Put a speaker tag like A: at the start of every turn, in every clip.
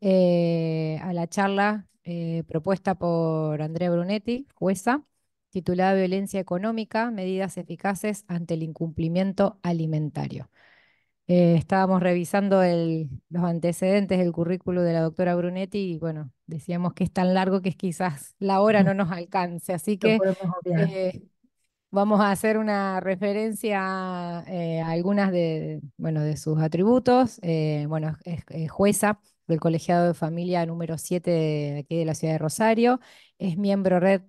A: Eh, a la charla eh,
B: propuesta por Andrea Brunetti, jueza, titulada Violencia Económica, Medidas Eficaces ante el Incumplimiento Alimentario. Eh, estábamos revisando los antecedentes del currículo de la doctora Brunetti y bueno, decíamos que es tan largo que quizás la hora no nos alcance, así que vamos a hacer una referencia a, algunas de, bueno, de sus atributos. bueno, es jueza del Colegiado de Familia número 7 de aquí de la ciudad de Rosario. Es miembro red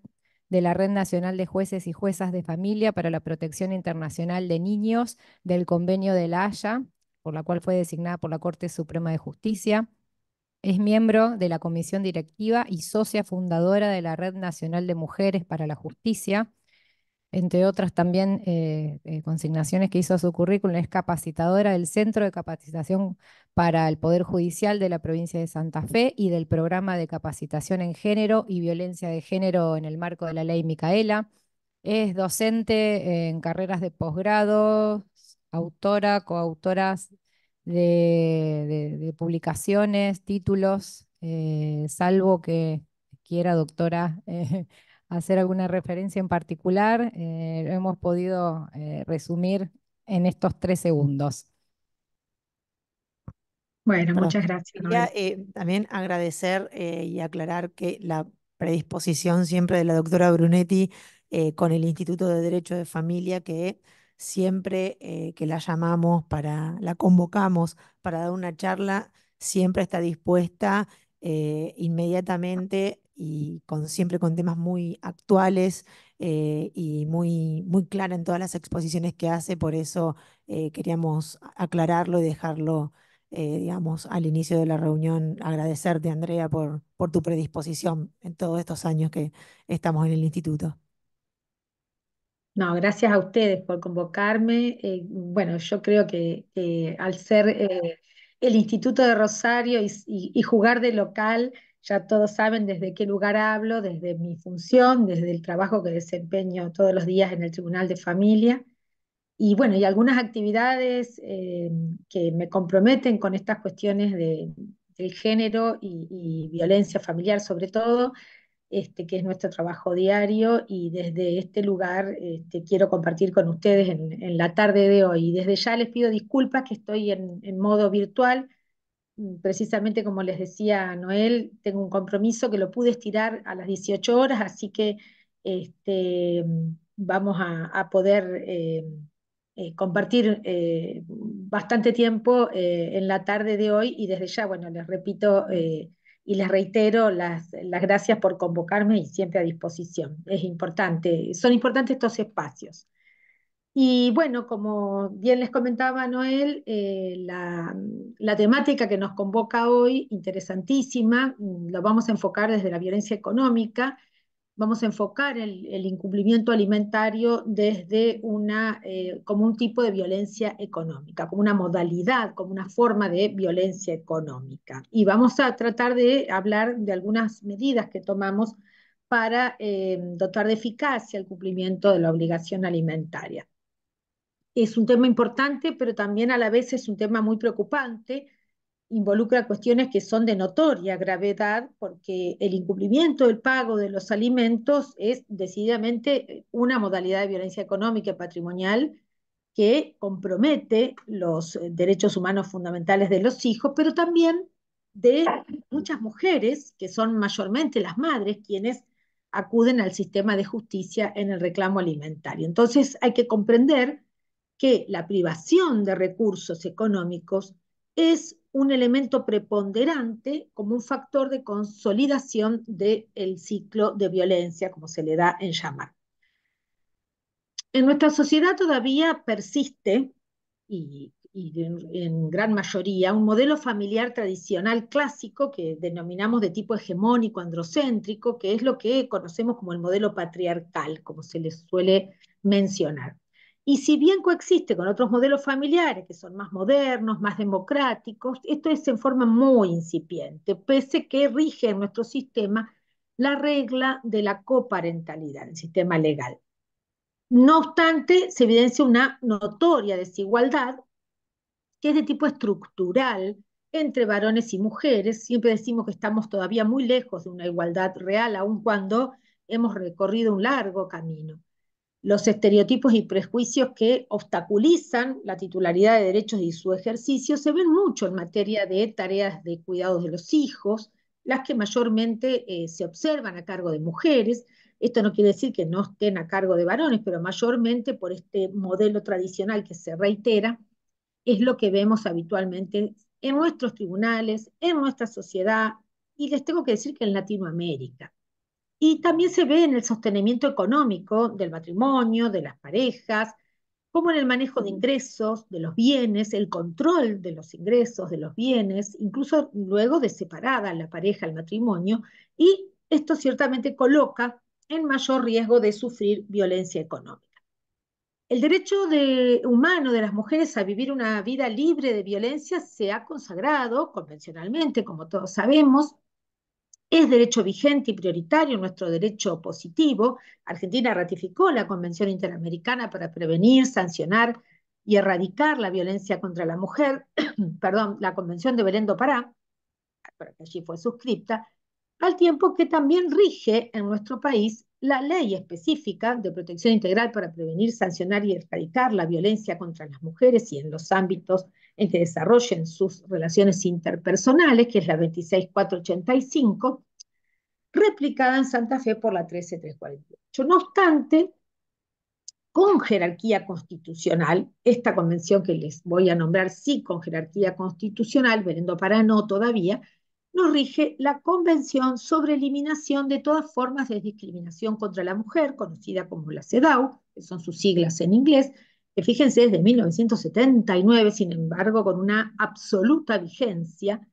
B: de la Red Nacional de Jueces y Juezas de Familia para la Protección Internacional de Niños del Convenio de la Haya, por la cual fue designada por la Corte Suprema de Justicia. Es miembro de la Comisión Directiva y socia fundadora de la Red Nacional de Mujeres para la Justicia entre otras también eh, eh, consignaciones que hizo su currículum, es capacitadora del Centro de Capacitación para el Poder Judicial de la provincia de Santa Fe y del programa de capacitación en género y violencia de género en el marco de la ley Micaela. Es docente en carreras de posgrado, autora, coautora de, publicaciones, títulos, eh, salvo que quiera doctora hacer alguna referencia en particular, lo eh, hemos podido eh, resumir en estos tres segundos. Bueno, muchas gracias.
C: Eh, también agradecer y aclarar que la predisposición siempre de la doctora Brunetti con el Instituto de Derecho de Familia, que siempre que la llamamos para, la convocamos para dar una charla, siempre está dispuesta inmediatamente y siempre con temas muy actuales eh, y muy, muy clara en todas las exposiciones que hace, por eso eh, queríamos aclararlo y dejarlo, eh, digamos, al inicio de la reunión, agradecerte, Andrea, por, por tu predisposición en todos estos años que estamos en el instituto. No, gracias a
D: ustedes por convocarme. bueno, yo creo que al ser el Instituto de Rosario y jugar de local, ya todos saben desde qué lugar hablo, desde mi función, desde el trabajo que desempeño todos los días en el Tribunal de Familia. Y bueno, y algunas actividades eh, que me comprometen con estas cuestiones del género y, violencia familiar sobre todo, este, que es nuestro trabajo diario y desde este lugar este, quiero compartir con ustedes en, la tarde de hoy. Y desde ya les pido disculpas que estoy en modo virtual Mm, precisamente como les decía Noel, tengo un compromiso que lo pude estirar a las 18 horas, así que este, vamos a, poder eh, eh, compartir eh, bastante tiempo en la tarde de hoy y desde ya, bueno, les repito y les reitero las, las, gracias por convocarme y siempre a disposición. Es importante, son importantes estos espacios. Y bueno, como bien les comentaba Noel, eh, la, temática que nos convoca hoy, interesantísima, mm, la vamos a enfocar desde la violencia económica, vamos a enfocar el, incumplimiento alimentario desde una, eh, como un tipo de violencia económica, como una modalidad, como una forma de violencia económica. Y vamos a tratar de hablar de algunas medidas que tomamos para eh, dotar de eficacia el cumplimiento de la obligación alimentaria es un tema importante, pero también a la vez es un tema muy preocupante. Involucra cuestiones que son de notoria gravedad, porque el incumplimiento del pago de los alimentos es decididamente una modalidad de violencia económica y patrimonial que compromete los eh, derechos humanos fundamentales de los hijos, pero también de muchas mujeres, que son mayormente las madres quienes acuden al sistema de justicia en el reclamo alimentario. Entonces hay que comprender que la privación de recursos económicos es un elemento preponderante como un factor de consolidación del ciclo de violencia, como se le da en llamar. En nuestra sociedad todavía persiste, y, en, gran mayoría, un modelo familiar tradicional clásico que denominamos de tipo hegemónico, androcéntrico, que es lo que conocemos como el modelo patriarcal, como se le suele mencionar. Y si bien coexiste con otros modelos familiares que son más modernos, más democráticos, esto es en forma muy incipiente, pese que rige en nuestro sistema la regla de la coparentalidad, el sistema legal. No obstante, se evidencia una notoria desigualdad que es de tipo estructural entre varones y mujeres. Siempre decimos que estamos todavía muy lejos de una igualdad real, aun cuando hemos recorrido un largo camino los estereotipos y prejuicios que obstaculizan la titularidad de derechos y su ejercicio se ven mucho en materia de tareas de cuidados de los hijos, las que mayormente eh, se observan a cargo de mujeres. Esto no quiere decir que no estén a cargo de varones, pero mayormente por este modelo tradicional que se reitera, es lo que vemos habitualmente en nuestros tribunales, en nuestra sociedad, y les tengo que decir que en Latinoamérica. Y también se ve en el sostenimiento económico del matrimonio, de las parejas, como en el manejo de ingresos, de los bienes, el control de los ingresos, de los bienes, incluso luego de separada la pareja, el matrimonio, y esto ciertamente coloca en mayor riesgo de sufrir violencia económica. El derecho de, humano de las mujeres a vivir una vida libre de violencia se ha consagrado convencionalmente, como todos sabemos, es derecho vigente y prioritario nuestro derecho positivo. Argentina ratificó la Convención Interamericana para prevenir, sancionar y erradicar la violencia contra la mujer, perdón, la Convención de Belén do Pará, que allí fue suscripta, al tiempo que también rige en nuestro país la ley específica de protección integral para prevenir, sancionar y erradicar la violencia contra las mujeres y en los ámbitos en que desarrollen sus relaciones interpersonales, que es la 26485, replicada en Santa Fe por la 13348. No obstante, con jerarquía constitucional, esta convención que les voy a nombrar sí con jerarquía constitucional, veniendo para no todavía, nos rige la Convención sobre Eliminación de todas formas de discriminación contra la mujer, conocida como la CEDAW, que son sus siglas en inglés, que fíjense es de 1979, sin embargo, con una absoluta vigencia.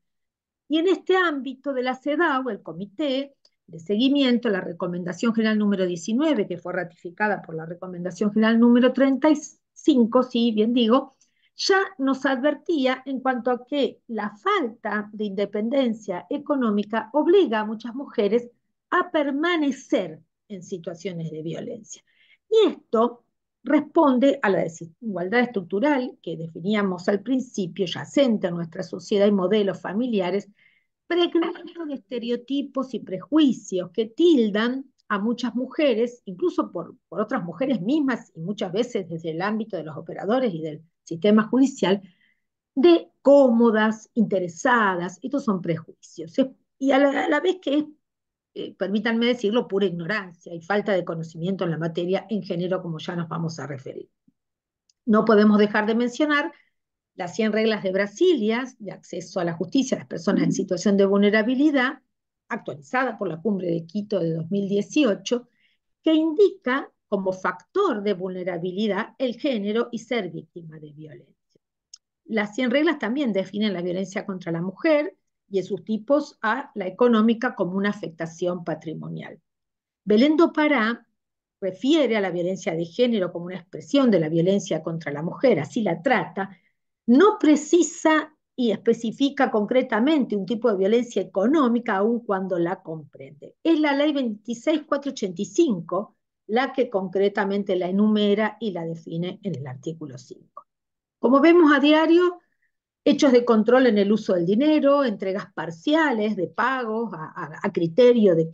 D: Y en este ámbito de la CEDAW, el Comité de Seguimiento, la Recomendación General número 19, que fue ratificada por la Recomendación General número 35, sí, bien digo, ya nos advertía en cuanto a que la falta de independencia económica obliga a muchas mujeres a permanecer en situaciones de violencia. Y esto responde a la desigualdad estructural que definíamos al principio, yacente a nuestra sociedad y modelos familiares, pregnado de estereotipos y prejuicios que tildan a muchas mujeres, incluso por, otras mujeres mismas y muchas veces desde el ámbito de los operadores y del sistema judicial, de cómodas, interesadas, estos son prejuicios. Y a la, vez que es eh, permítanme decirlo, pura ignorancia y falta de conocimiento en la materia en género, como ya nos vamos a referir. No podemos dejar de mencionar las 100 reglas de Brasilia de acceso a la justicia a las personas en situación de vulnerabilidad, actualizada por la cumbre de Quito de 2018, que indica como factor de vulnerabilidad el género y ser víctima de violencia. Las 100 reglas también definen la violencia contra la mujer, y sus tipos a la económica como una afectación patrimonial. Belendo Pará refiere a la violencia de género como una expresión de la violencia contra la mujer, así la trata, no precisa y especifica concretamente un tipo de violencia económica aun cuando la comprende. Es la ley 26485 la que concretamente la enumera y la define en el artículo 5. Como vemos a diario, hechos de control en el uso del dinero, entregas parciales de pagos a, criterio de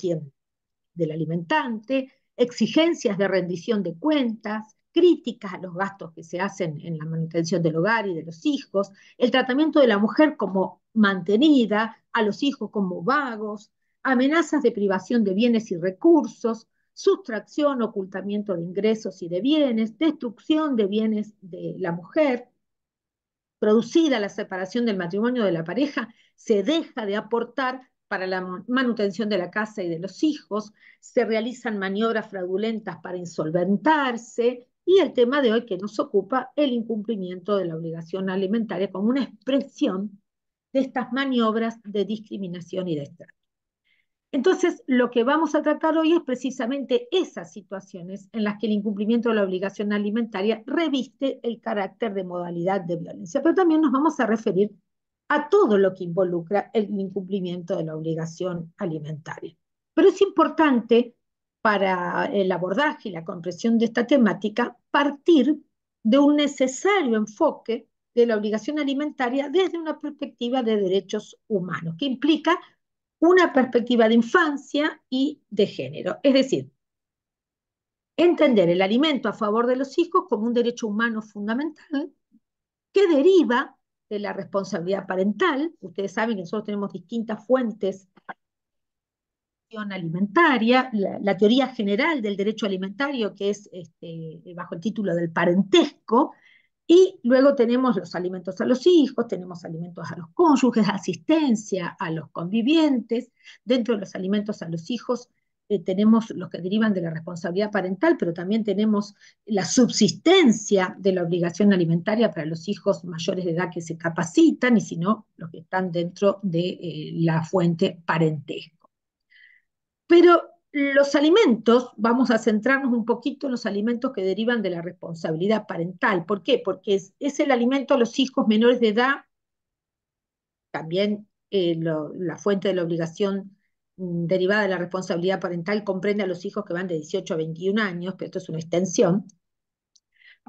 D: del alimentante, exigencias de rendición de cuentas, críticas a los gastos que se hacen en la manutención del hogar y de los hijos, el tratamiento de la mujer como mantenida, a los hijos como vagos, amenazas de privación de bienes y recursos, sustracción, ocultamiento de ingresos y de bienes, destrucción de bienes de la mujer, producida la separación del matrimonio de la pareja, se deja de aportar para la manutención de la casa y de los hijos, se realizan maniobras fraudulentas para insolventarse y el tema de hoy que nos ocupa, el incumplimiento de la obligación alimentaria como una expresión de estas maniobras de discriminación y de estrés. Entonces, lo que vamos a tratar hoy es precisamente esas situaciones en las que el incumplimiento de la obligación alimentaria reviste el carácter de modalidad de violencia, pero también nos vamos a referir a todo lo que involucra el incumplimiento de la obligación alimentaria. Pero es importante para el abordaje y la comprensión de esta temática partir de un necesario enfoque de la obligación alimentaria desde una perspectiva de derechos humanos, que implica una perspectiva de infancia y de género. Es decir, entender el alimento a favor de los hijos como un derecho humano fundamental que deriva de la responsabilidad parental. Ustedes saben que nosotros tenemos distintas fuentes alimentaria, la, teoría general del derecho alimentario, que es este, bajo el título del parentesco, y luego tenemos los alimentos a los hijos, tenemos alimentos a los cónyuges, asistencia a los convivientes. Dentro de los alimentos a los hijos eh, tenemos los que derivan de la responsabilidad parental, pero también tenemos la subsistencia de la obligación alimentaria para los hijos mayores de edad que se capacitan y si no, los que están dentro de eh, la fuente parentesco. Pero los alimentos, vamos a centrarnos un poquito en los alimentos que derivan de la responsabilidad parental. ¿Por qué? Porque es, el alimento a los hijos menores de edad, también eh, la fuente de la obligación mm, derivada de la responsabilidad parental comprende a los hijos que van de 18 a 21 años, pero esto es una extensión.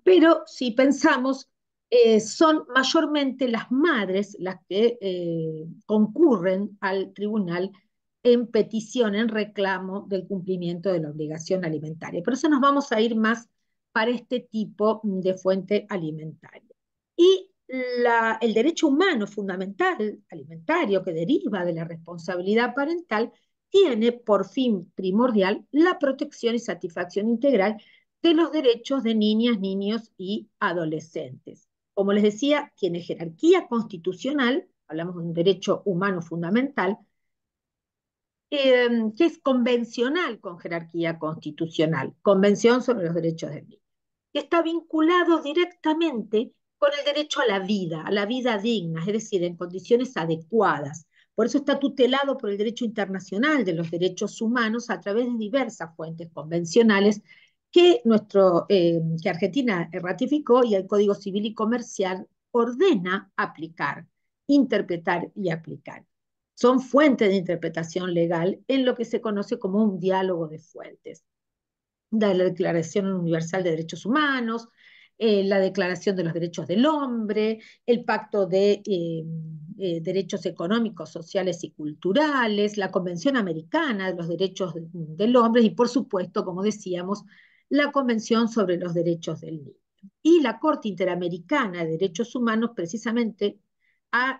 D: Pero si pensamos, eh, son mayormente las madres las que eh, concurren al tribunal en petición, en reclamo del cumplimiento de la obligación alimentaria. Por eso nos vamos a ir más para este tipo de fuente alimentaria. Y el derecho humano fundamental alimentario que deriva de la responsabilidad parental tiene por fin primordial la protección y satisfacción integral de los derechos de niñas, niños y adolescentes. Como les decía, tiene jerarquía constitucional, hablamos de un derecho humano fundamental, Em, que es convencional con jerarquía constitucional, Convención sobre los Derechos del Niño, que está vinculado directamente con el derecho a la vida, a la vida digna, es decir, en condiciones adecuadas. Por eso está tutelado por el derecho internacional de los derechos humanos a través de diversas fuentes convencionales que, nuestro, em, que Argentina ratificó y el Código Civil y Comercial ordena aplicar, interpretar y aplicar son fuentes de interpretación legal en lo que se conoce como un diálogo de fuentes. la Declaración Universal de Derechos Humanos, eh, la Declaración de los Derechos del Hombre, el Pacto de eh, eh, Derechos Económicos, Sociales y Culturales, la Convención Americana de los Derechos del Hombre y, por supuesto, como decíamos, la Convención sobre los Derechos del Niño. Y la Corte Interamericana de Derechos Humanos, precisamente ha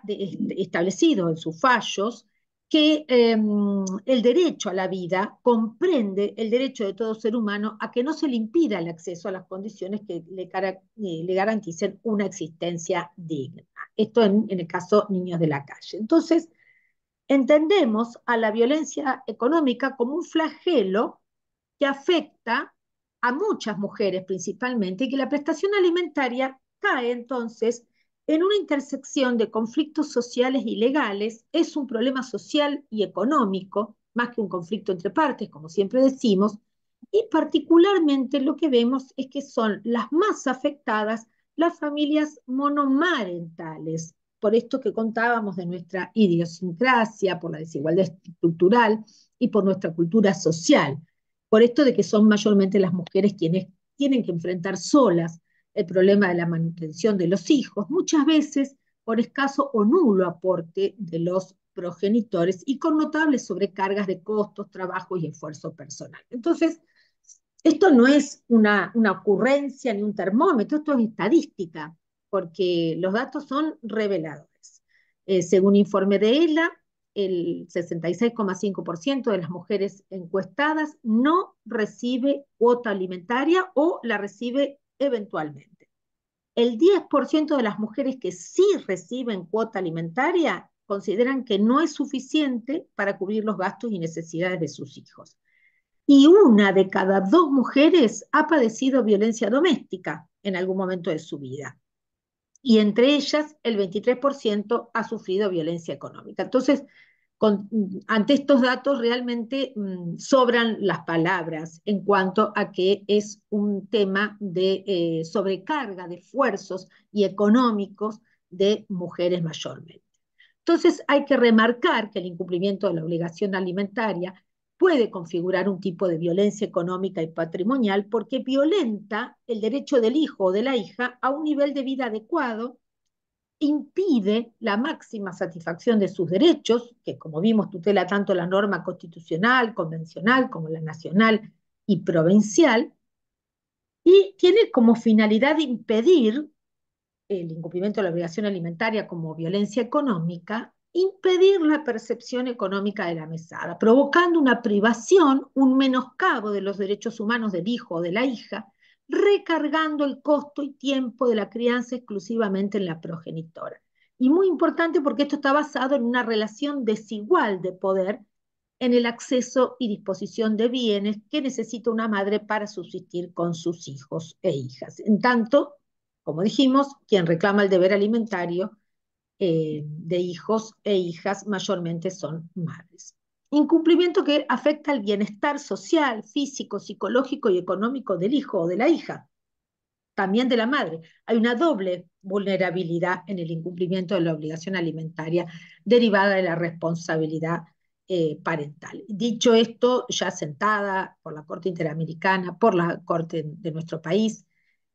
D: establecido en sus fallos que em, el derecho a la vida comprende el derecho de todo ser humano a que no se le impida el acceso a las condiciones que eh, le, garanticen una existencia digna. Esto en, en, el caso niños de la calle. Entonces, entendemos a la violencia económica como un flagelo que afecta a muchas mujeres principalmente y que la prestación alimentaria cae entonces en una intersección de conflictos sociales y legales, es un problema social y económico, más que un conflicto entre partes, como siempre decimos, y particularmente lo que vemos es que son las más afectadas las familias monomarentales, por esto que contábamos de nuestra idiosincrasia, por la desigualdad estructural y por nuestra cultura social, por esto de que son mayormente las mujeres quienes tienen que enfrentar solas el problema de la manutención de los hijos, muchas veces por escaso o nulo aporte de los progenitores y con notables sobrecargas de costos, trabajo y esfuerzo personal. Entonces, esto no es una, una ocurrencia ni un termómetro, esto es estadística, porque los datos son reveladores. Eh, según informe de ELA, el 66,5% de las mujeres encuestadas no recibe cuota alimentaria o la recibe eventualmente. El 10% de las mujeres que sí reciben cuota alimentaria consideran que no es suficiente para cubrir los gastos y necesidades de sus hijos. Y una de cada dos mujeres ha padecido violencia doméstica en algún momento de su vida. Y entre ellas, el 23% ha sufrido violencia económica. Entonces, ante estos datos realmente mm, sobran las palabras en cuanto a que es un tema de eh, sobrecarga de esfuerzos y económicos de mujeres mayormente. Entonces hay que remarcar que el incumplimiento de la obligación alimentaria puede configurar un tipo de violencia económica y patrimonial porque violenta el derecho del hijo o de la hija a un nivel de vida adecuado impide la máxima satisfacción de sus derechos, que como vimos tutela tanto la norma constitucional, convencional, como la nacional y provincial, y tiene como finalidad impedir el incumplimiento de la obligación alimentaria como violencia económica, impedir la percepción económica de la mesada, provocando una privación, un menoscabo de los derechos humanos del hijo o de la hija, recargando el costo y tiempo de la crianza exclusivamente en la progenitora. Y muy importante porque esto está basado en una relación desigual de poder en el acceso y disposición de bienes que necesita una madre para subsistir con sus hijos e hijas. En tanto, como dijimos, quien reclama el deber alimentario eh, de hijos e hijas mayormente son madres. Incumplimiento que afecta al bienestar social, físico, psicológico y económico del hijo o de la hija, también de la madre. Hay una doble vulnerabilidad en el incumplimiento de la obligación alimentaria derivada de la responsabilidad eh, parental. Dicho esto, ya sentada por la Corte Interamericana, por la Corte de nuestro país,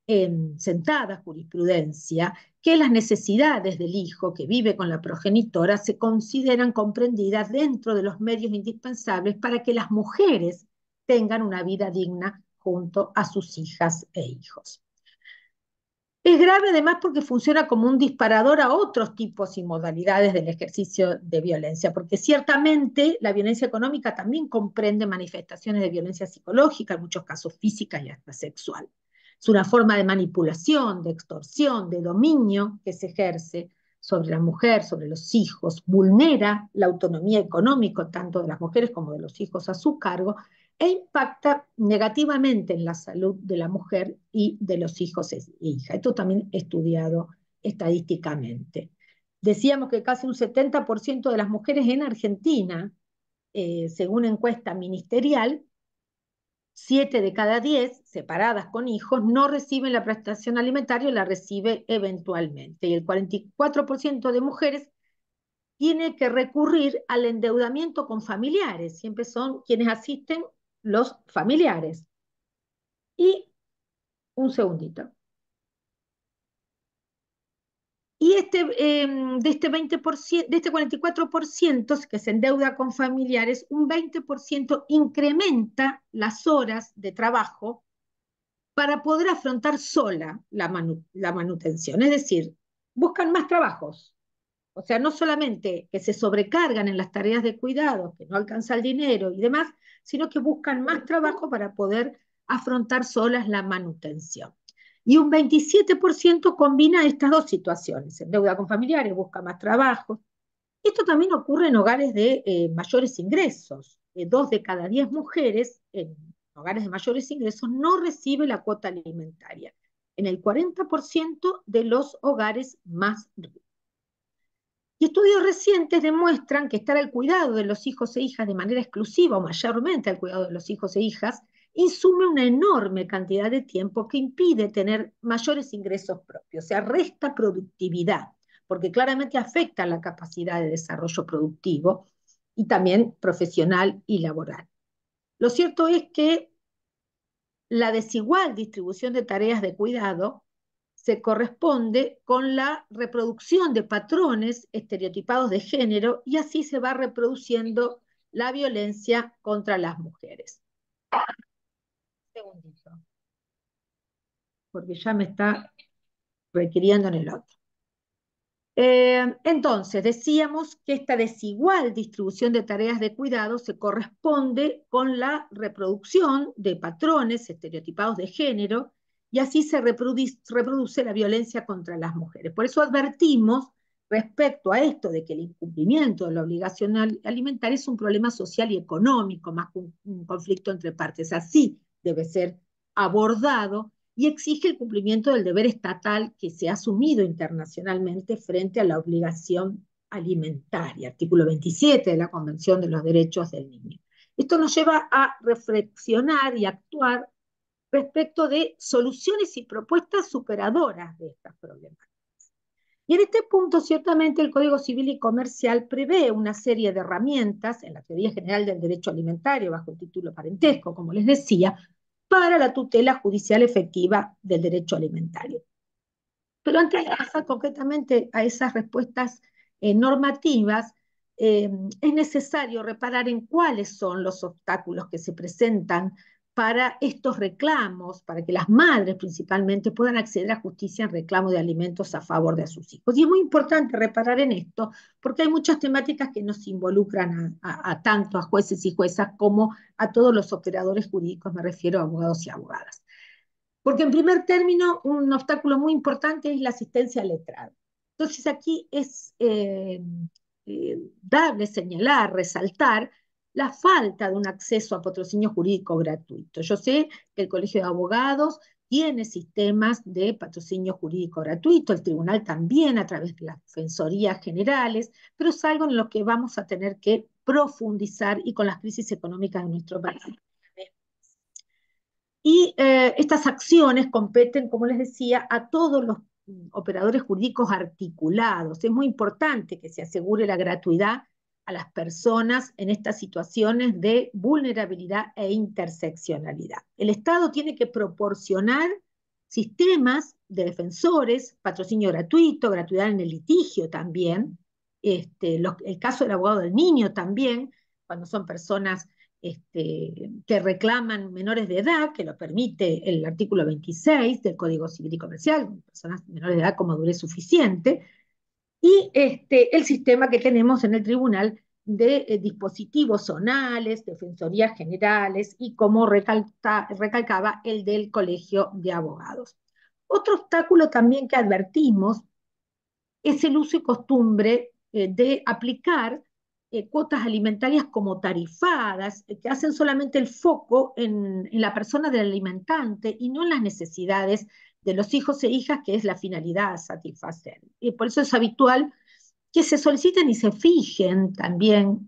D: en sentada jurisprudencia que las necesidades del hijo que vive con la progenitora se consideran comprendidas dentro de los medios indispensables para que las mujeres tengan una vida digna junto a sus hijas e hijos. Es grave además porque funciona como un disparador a otros tipos y modalidades del ejercicio de violencia, porque ciertamente la violencia económica también comprende manifestaciones de violencia psicológica, en muchos casos física y hasta sexual. Es una forma de manipulación, de extorsión, de dominio que se ejerce sobre la mujer, sobre los hijos, vulnera la autonomía económica tanto de las mujeres como de los hijos a su cargo e impacta negativamente en la salud de la mujer y de los hijos e hijas. Esto también estudiado estadísticamente. Decíamos que casi un 70% de las mujeres en Argentina, eh, según encuesta ministerial, Siete de cada diez, separadas con hijos, no reciben la prestación alimentaria, la reciben eventualmente. Y el 44% de mujeres tiene que recurrir al endeudamiento con familiares. Siempre son quienes asisten los familiares. Y un segundito. Y este, em, de, este 20%, de este 44% que se endeuda con familiares, un 20% incrementa las horas de trabajo para poder afrontar sola la, la manutención. Es decir, buscan más trabajos. O sea, no solamente que se sobrecargan en las tareas de cuidado, que no alcanza el dinero y demás, sino que buscan más trabajo para poder afrontar solas la manutención y un 27% combina estas dos situaciones, en deuda con familiares, busca más trabajo. Esto también ocurre en hogares de eh, mayores ingresos. dos de cada diez mujeres en hogares de mayores ingresos no recibe la cuota alimentaria, en el 40% de los hogares más ricos. Y estudios recientes demuestran que estar al cuidado de los hijos e hijas de manera exclusiva o mayormente al cuidado de los hijos e hijas insume una enorme cantidad de tiempo que impide tener mayores ingresos propios, o sea, resta productividad, porque claramente afecta la capacidad de desarrollo productivo y también profesional y laboral. Lo cierto es que la desigual distribución de tareas de cuidado se corresponde con la reproducción de patrones estereotipados de género y así se va reproduciendo la violencia contra las mujeres porque ya me está requiriendo en el otro. Eh, entonces, decíamos que esta desigual distribución de tareas de cuidado se corresponde con la reproducción de patrones estereotipados de género y así se reproduce, la violencia contra las mujeres. Por eso advertimos respecto a esto de que el incumplimiento de la obligación alimentaria es un problema social y económico, más que un conflicto entre partes. Así debe ser abordado y exige el cumplimiento del deber estatal que se ha asumido internacionalmente frente a la obligación alimentaria, artículo 27 de la Convención de los Derechos del Niño. Esto nos lleva a reflexionar y actuar respecto de soluciones y propuestas superadoras de estas problemáticas. Y en este punto, ciertamente, el Código Civil y Comercial prevé una serie de herramientas en la teoría general del derecho alimentario, bajo el título parentesco, como les decía, para la tutela judicial efectiva del derecho alimentario. Pero antes de pasar concretamente a esas respuestas eh, normativas, eh, es necesario reparar en cuáles son los obstáculos que se presentan para estos reclamos, para que las madres principalmente puedan acceder a justicia en reclamo de alimentos a favor de sus hijos. Y es muy importante reparar en esto, porque hay muchas temáticas que nos involucran a, tanto a jueces y juezas como a todos los operadores jurídicos, me refiero a abogados y abogadas. Porque en primer término, un obstáculo muy importante es la asistencia letrada. Entonces aquí es eh, eh darle, señalar, resaltar la falta de un acceso a patrocinio jurídico gratuito. Yo sé que el Colegio de Abogados tiene sistemas de patrocinio jurídico gratuito, el tribunal también a través de las defensorías generales, pero es algo en lo que vamos a tener que profundizar y con las crisis económicas de nuestro país. Y eh, estas acciones competen, como les decía, a todos los operadores jurídicos articulados. Es muy importante que se asegure la gratuidad a las personas en estas situaciones de vulnerabilidad e interseccionalidad. El Estado tiene que proporcionar sistemas de defensores, patrocinio gratuito, gratuidad en el litigio también, este, el caso del abogado del niño también, cuando son personas este, que reclaman menores de edad, que lo permite el artículo 26 del Código Civil y Comercial, personas menores de edad con madurez suficiente, y este, el sistema que tenemos en el tribunal de eh, dispositivos zonales, defensorías generales y, como recalcaba, el del Colegio de Abogados. Otro obstáculo también que advertimos es el uso y costumbre eh, de aplicar eh, cuotas alimentarias como tarifadas, que hacen solamente el foco en, en, la persona del alimentante y no en las necesidades de los hijos e hijas, que es la finalidad satisfacer. Y por eso es habitual que se soliciten y se fijen también,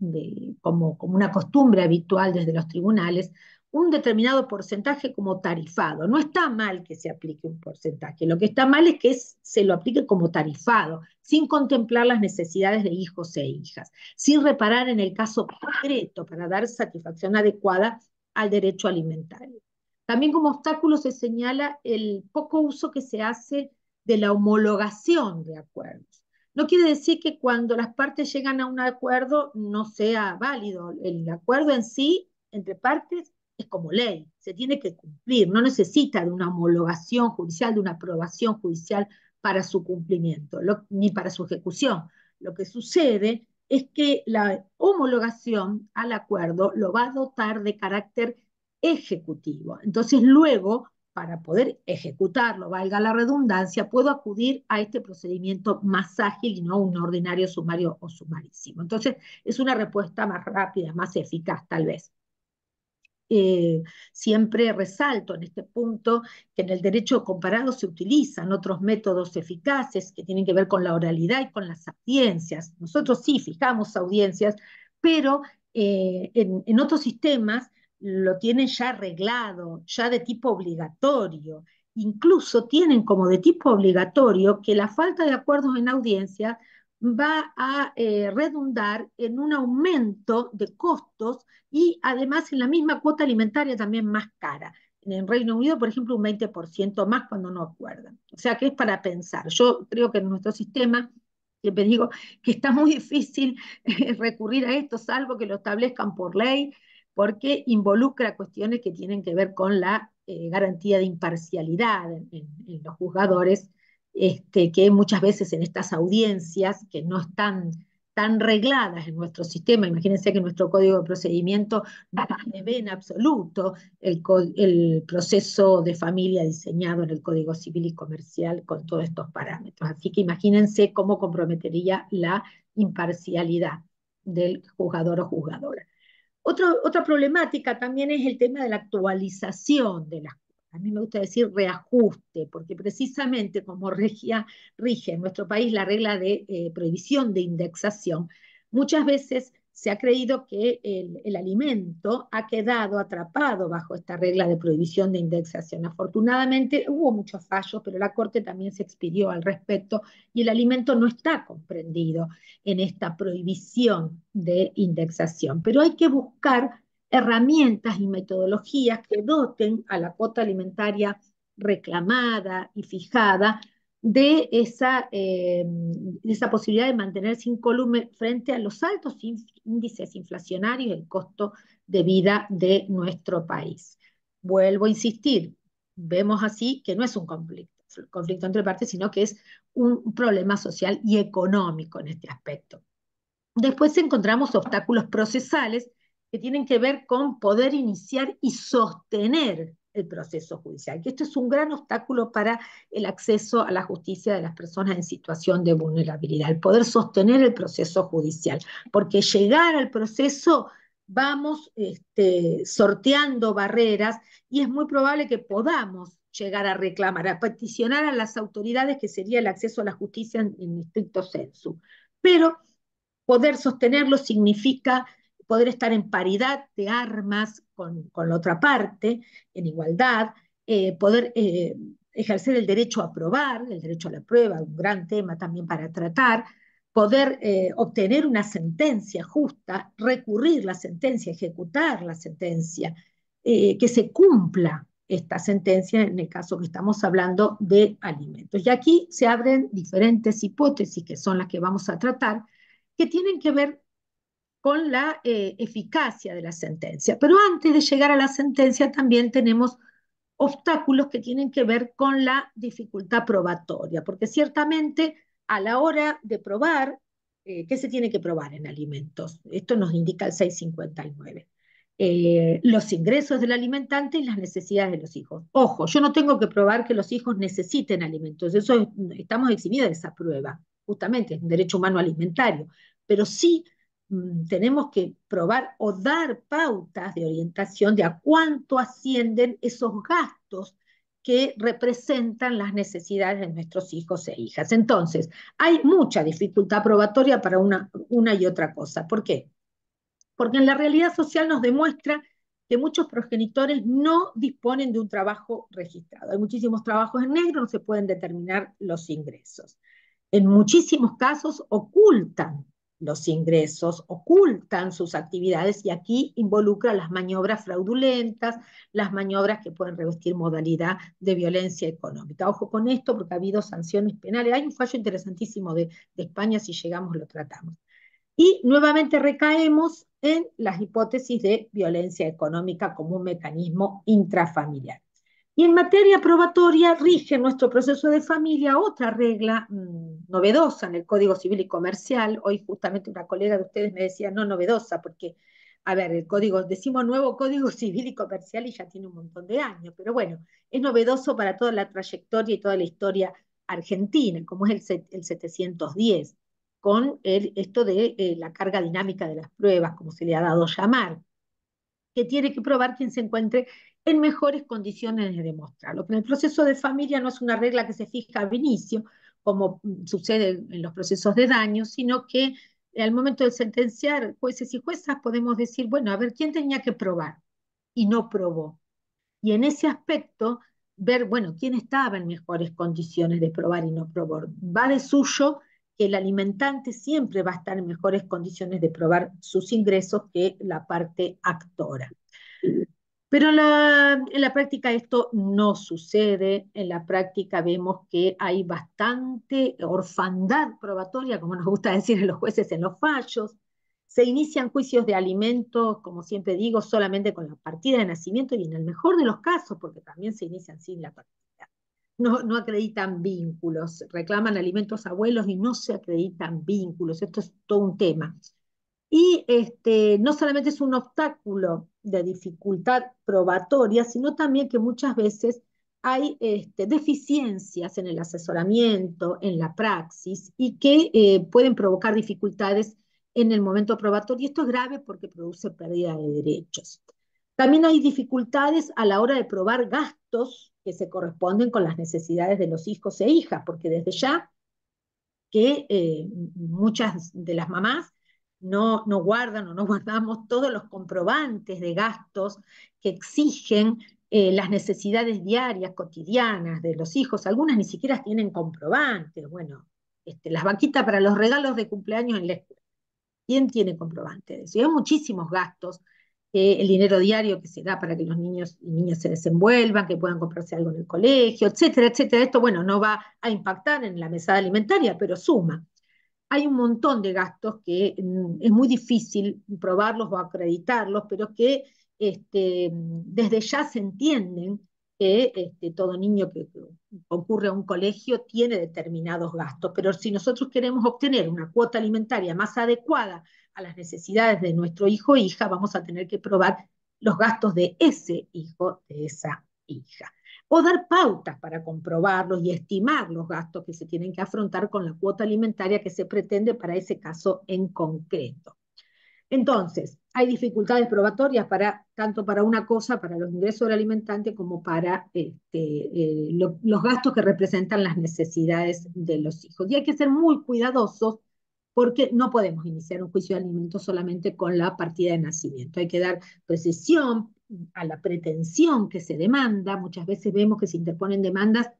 D: como, como una costumbre habitual desde los tribunales, un determinado porcentaje como tarifado. No está mal que se aplique un porcentaje, lo que está mal es que se lo aplique como tarifado, sin contemplar las necesidades de hijos e hijas, sin reparar en el caso concreto para dar satisfacción adecuada al derecho alimentario. También como obstáculo se señala el poco uso que se hace de la homologación de acuerdos. No quiere decir que cuando las partes llegan a un acuerdo no sea válido. El acuerdo en sí, entre partes, es como ley, se tiene que cumplir, no necesita de una homologación judicial, de una aprobación judicial para su cumplimiento, ni para su ejecución. Lo que sucede es que la homologación al acuerdo lo va a dotar de carácter ejecutivo. Entonces luego, para poder ejecutarlo, valga la redundancia, puedo acudir a este procedimiento más ágil y no a un ordinario sumario o sumarísimo. Entonces es una respuesta más rápida, más eficaz tal vez. Eh, siempre resalto en este punto que en el derecho comparado se utilizan otros métodos eficaces que tienen que ver con la oralidad y con las audiencias. Nosotros sí fijamos audiencias, pero eh, en, otros sistemas lo tienen ya arreglado, ya de tipo obligatorio. Incluso tienen como de tipo obligatorio que la falta de acuerdos en audiencia va a eh, redundar en un aumento de costos y además en la misma cuota alimentaria también más cara. En el Reino Unido, por ejemplo, un 20% más cuando no acuerdan. O sea que es para pensar. Yo creo que en nuestro sistema siempre digo que está muy difícil eh, recurrir a esto, salvo que lo establezcan por ley porque involucra cuestiones que tienen que ver con la eh, garantía de imparcialidad en, los juzgadores, este, que muchas veces en estas audiencias que no están tan regladas en nuestro sistema, imagínense que nuestro código de procedimiento no ve en absoluto el, el proceso de familia diseñado en el Código Civil y Comercial con todos estos parámetros. Así que imagínense cómo comprometería la imparcialidad del juzgador o juzgadora otra problemática también es el tema de la actualización de las a mí me gusta decir reajuste, porque precisamente como regia, rige en nuestro país la regla de eh, prohibición de indexación, muchas veces se ha creído que el, alimento ha quedado atrapado bajo esta regla de prohibición de indexación. Afortunadamente hubo muchos fallos, pero la Corte también se expidió al respecto y el alimento no está comprendido en esta prohibición de indexación. Pero hay que buscar herramientas y metodologías que doten a la cuota alimentaria reclamada y fijada de esa, eh, esa posibilidad de mantenerse incólume frente a los altos índices inflacionarios y el costo de vida de nuestro país. Vuelvo a insistir, vemos así que no es un conflicto, conflicto entre partes, sino que es un problema social y económico en este aspecto. Después encontramos obstáculos procesales que tienen que ver con poder iniciar y sostener el proceso judicial, que esto es un gran obstáculo para el acceso a la justicia de las personas en situación de vulnerabilidad, el poder sostener el proceso judicial, porque llegar al proceso vamos este, sorteando barreras y es muy probable que podamos llegar a reclamar, a peticionar a las autoridades que sería el acceso a la justicia en, estricto sensu. Pero poder sostenerlo significa poder estar en paridad de armas con, la otra parte, en igualdad, eh, poder eh, ejercer el derecho a probar, el derecho a la prueba, un gran tema también para tratar, poder eh, obtener una sentencia justa, recurrir la sentencia, ejecutar la sentencia, que se cumpla esta sentencia en el caso que estamos hablando de alimentos. Y aquí se abren diferentes hipótesis, que son las que vamos a tratar, que tienen que ver con la eh, eficacia de la sentencia. Pero antes de llegar a la sentencia también tenemos obstáculos que tienen que ver con la dificultad probatoria, porque ciertamente a la hora de probar, eh, ¿qué se tiene que probar en alimentos? Esto nos indica el 659. Eh, los ingresos del alimentante y las necesidades de los hijos. Ojo, yo no tengo que probar que los hijos necesiten alimentos, eso estamos eximidos de esa prueba, justamente, es un derecho humano alimentario, pero sí Mm, tenemos que probar o dar pautas de orientación de a cuánto ascienden esos gastos que representan las necesidades de nuestros hijos e hijas. Entonces, hay mucha dificultad probatoria para una, una y otra cosa. ¿Por qué? Porque en la realidad social nos demuestra que muchos progenitores no disponen de un trabajo registrado. Hay muchísimos trabajos en negro, no se pueden determinar los ingresos. En muchísimos casos ocultan los ingresos ocultan sus actividades y aquí involucra las maniobras fraudulentas, las maniobras que pueden revestir modalidad de violencia económica. Ojo con esto porque ha habido sanciones penales. Hay un fallo interesantísimo de, de España, si llegamos lo tratamos. Y nuevamente recaemos en las hipótesis de violencia económica como un mecanismo intrafamiliar. Y en materia probatoria rige nuestro proceso de familia otra regla mm, novedosa en el Código Civil y Comercial. Hoy justamente una colega de ustedes me decía, no novedosa, porque, a ver, el código, decimos nuevo Código Civil y Comercial y ya tiene un montón de años, pero bueno, es novedoso para toda la trayectoria y toda la historia argentina, como es el, 710, con el, esto de eh, la carga dinámica de las pruebas, como se le ha dado llamar que tiene que probar quien se encuentre en mejores condiciones de demostrarlo. Pero el proceso de familia no es una regla que se fija al inicio, como mm, sucede en los procesos de daño, sino que al momento de sentenciar jueces y juezas podemos decir, bueno, a ver, ¿quién tenía que probar? Y no probó. Y en ese aspecto, ver, bueno, quién estaba en mejores condiciones de probar y no probar. Va de suyo que el alimentante siempre va a estar en mejores condiciones de probar sus ingresos que la parte actora. Pero en la práctica esto no sucede, en la práctica vemos que hay bastante orfandad probatoria, como nos gusta decir en los jueces en los fallos, se inician juicios de alimentos, como siempre digo, solamente con la partida de nacimiento y en el mejor de los casos, porque también se inician sin la partida. No, no acreditan vínculos, reclaman alimentos abuelos y no se acreditan vínculos, esto es todo un tema. Y este, no solamente es un obstáculo de dificultad probatoria, sino también que muchas veces hay este, deficiencias en el asesoramiento, en la praxis, y que eh, pueden provocar dificultades en el momento probatorio. Y esto es grave porque produce pérdida de derechos. También hay dificultades a la hora de probar gastos que se corresponden con las necesidades de los hijos e hijas, porque desde ya que eh, muchas de las mamás no, guardan o no guardamos todos los comprobantes de gastos que exigen eh, las necesidades diarias, cotidianas de los hijos. Algunas ni siquiera tienen comprobantes. Bueno, este, las banquitas para los regalos de cumpleaños en la escuela. ¿Quién tiene comprobantes? Hay muchísimos gastos. Eh, el dinero diario que se da para que los niños y niñas se desenvuelvan, que puedan comprarse algo en el colegio, etcétera, etcétera. Esto, bueno, no va a impactar en la mesada alimentaria, pero suma hay un montón de gastos que mm, es muy difícil probarlos o acreditarlos, pero que este, desde ya se entienden que este, todo niño que, ocurre a un colegio tiene determinados gastos, pero si nosotros queremos obtener una cuota alimentaria más adecuada a las necesidades de nuestro hijo o hija, vamos a tener que probar los gastos de ese hijo, de esa hija o dar pautas para comprobarlos y estimar los gastos que se tienen que afrontar con la cuota alimentaria que se pretende para ese caso en concreto. Entonces, hay dificultades probatorias para, tanto para una cosa, para los ingresos del alimentante, como para este, eh, los gastos que representan las necesidades de los hijos. Y hay que ser muy cuidadosos porque no podemos iniciar un juicio de alimentos solamente con la partida de nacimiento. Hay que dar precisión, a la pretensión que se demanda. Muchas veces vemos que se interponen demandas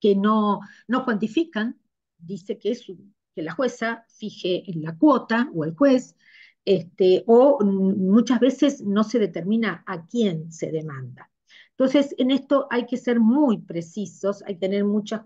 D: que no, no cuantifican. Dice que, es, que la jueza fije la cuota o el juez, este, o muchas veces no se determina a quién se demanda. Entonces, en esto hay que ser muy precisos, hay que tener muchos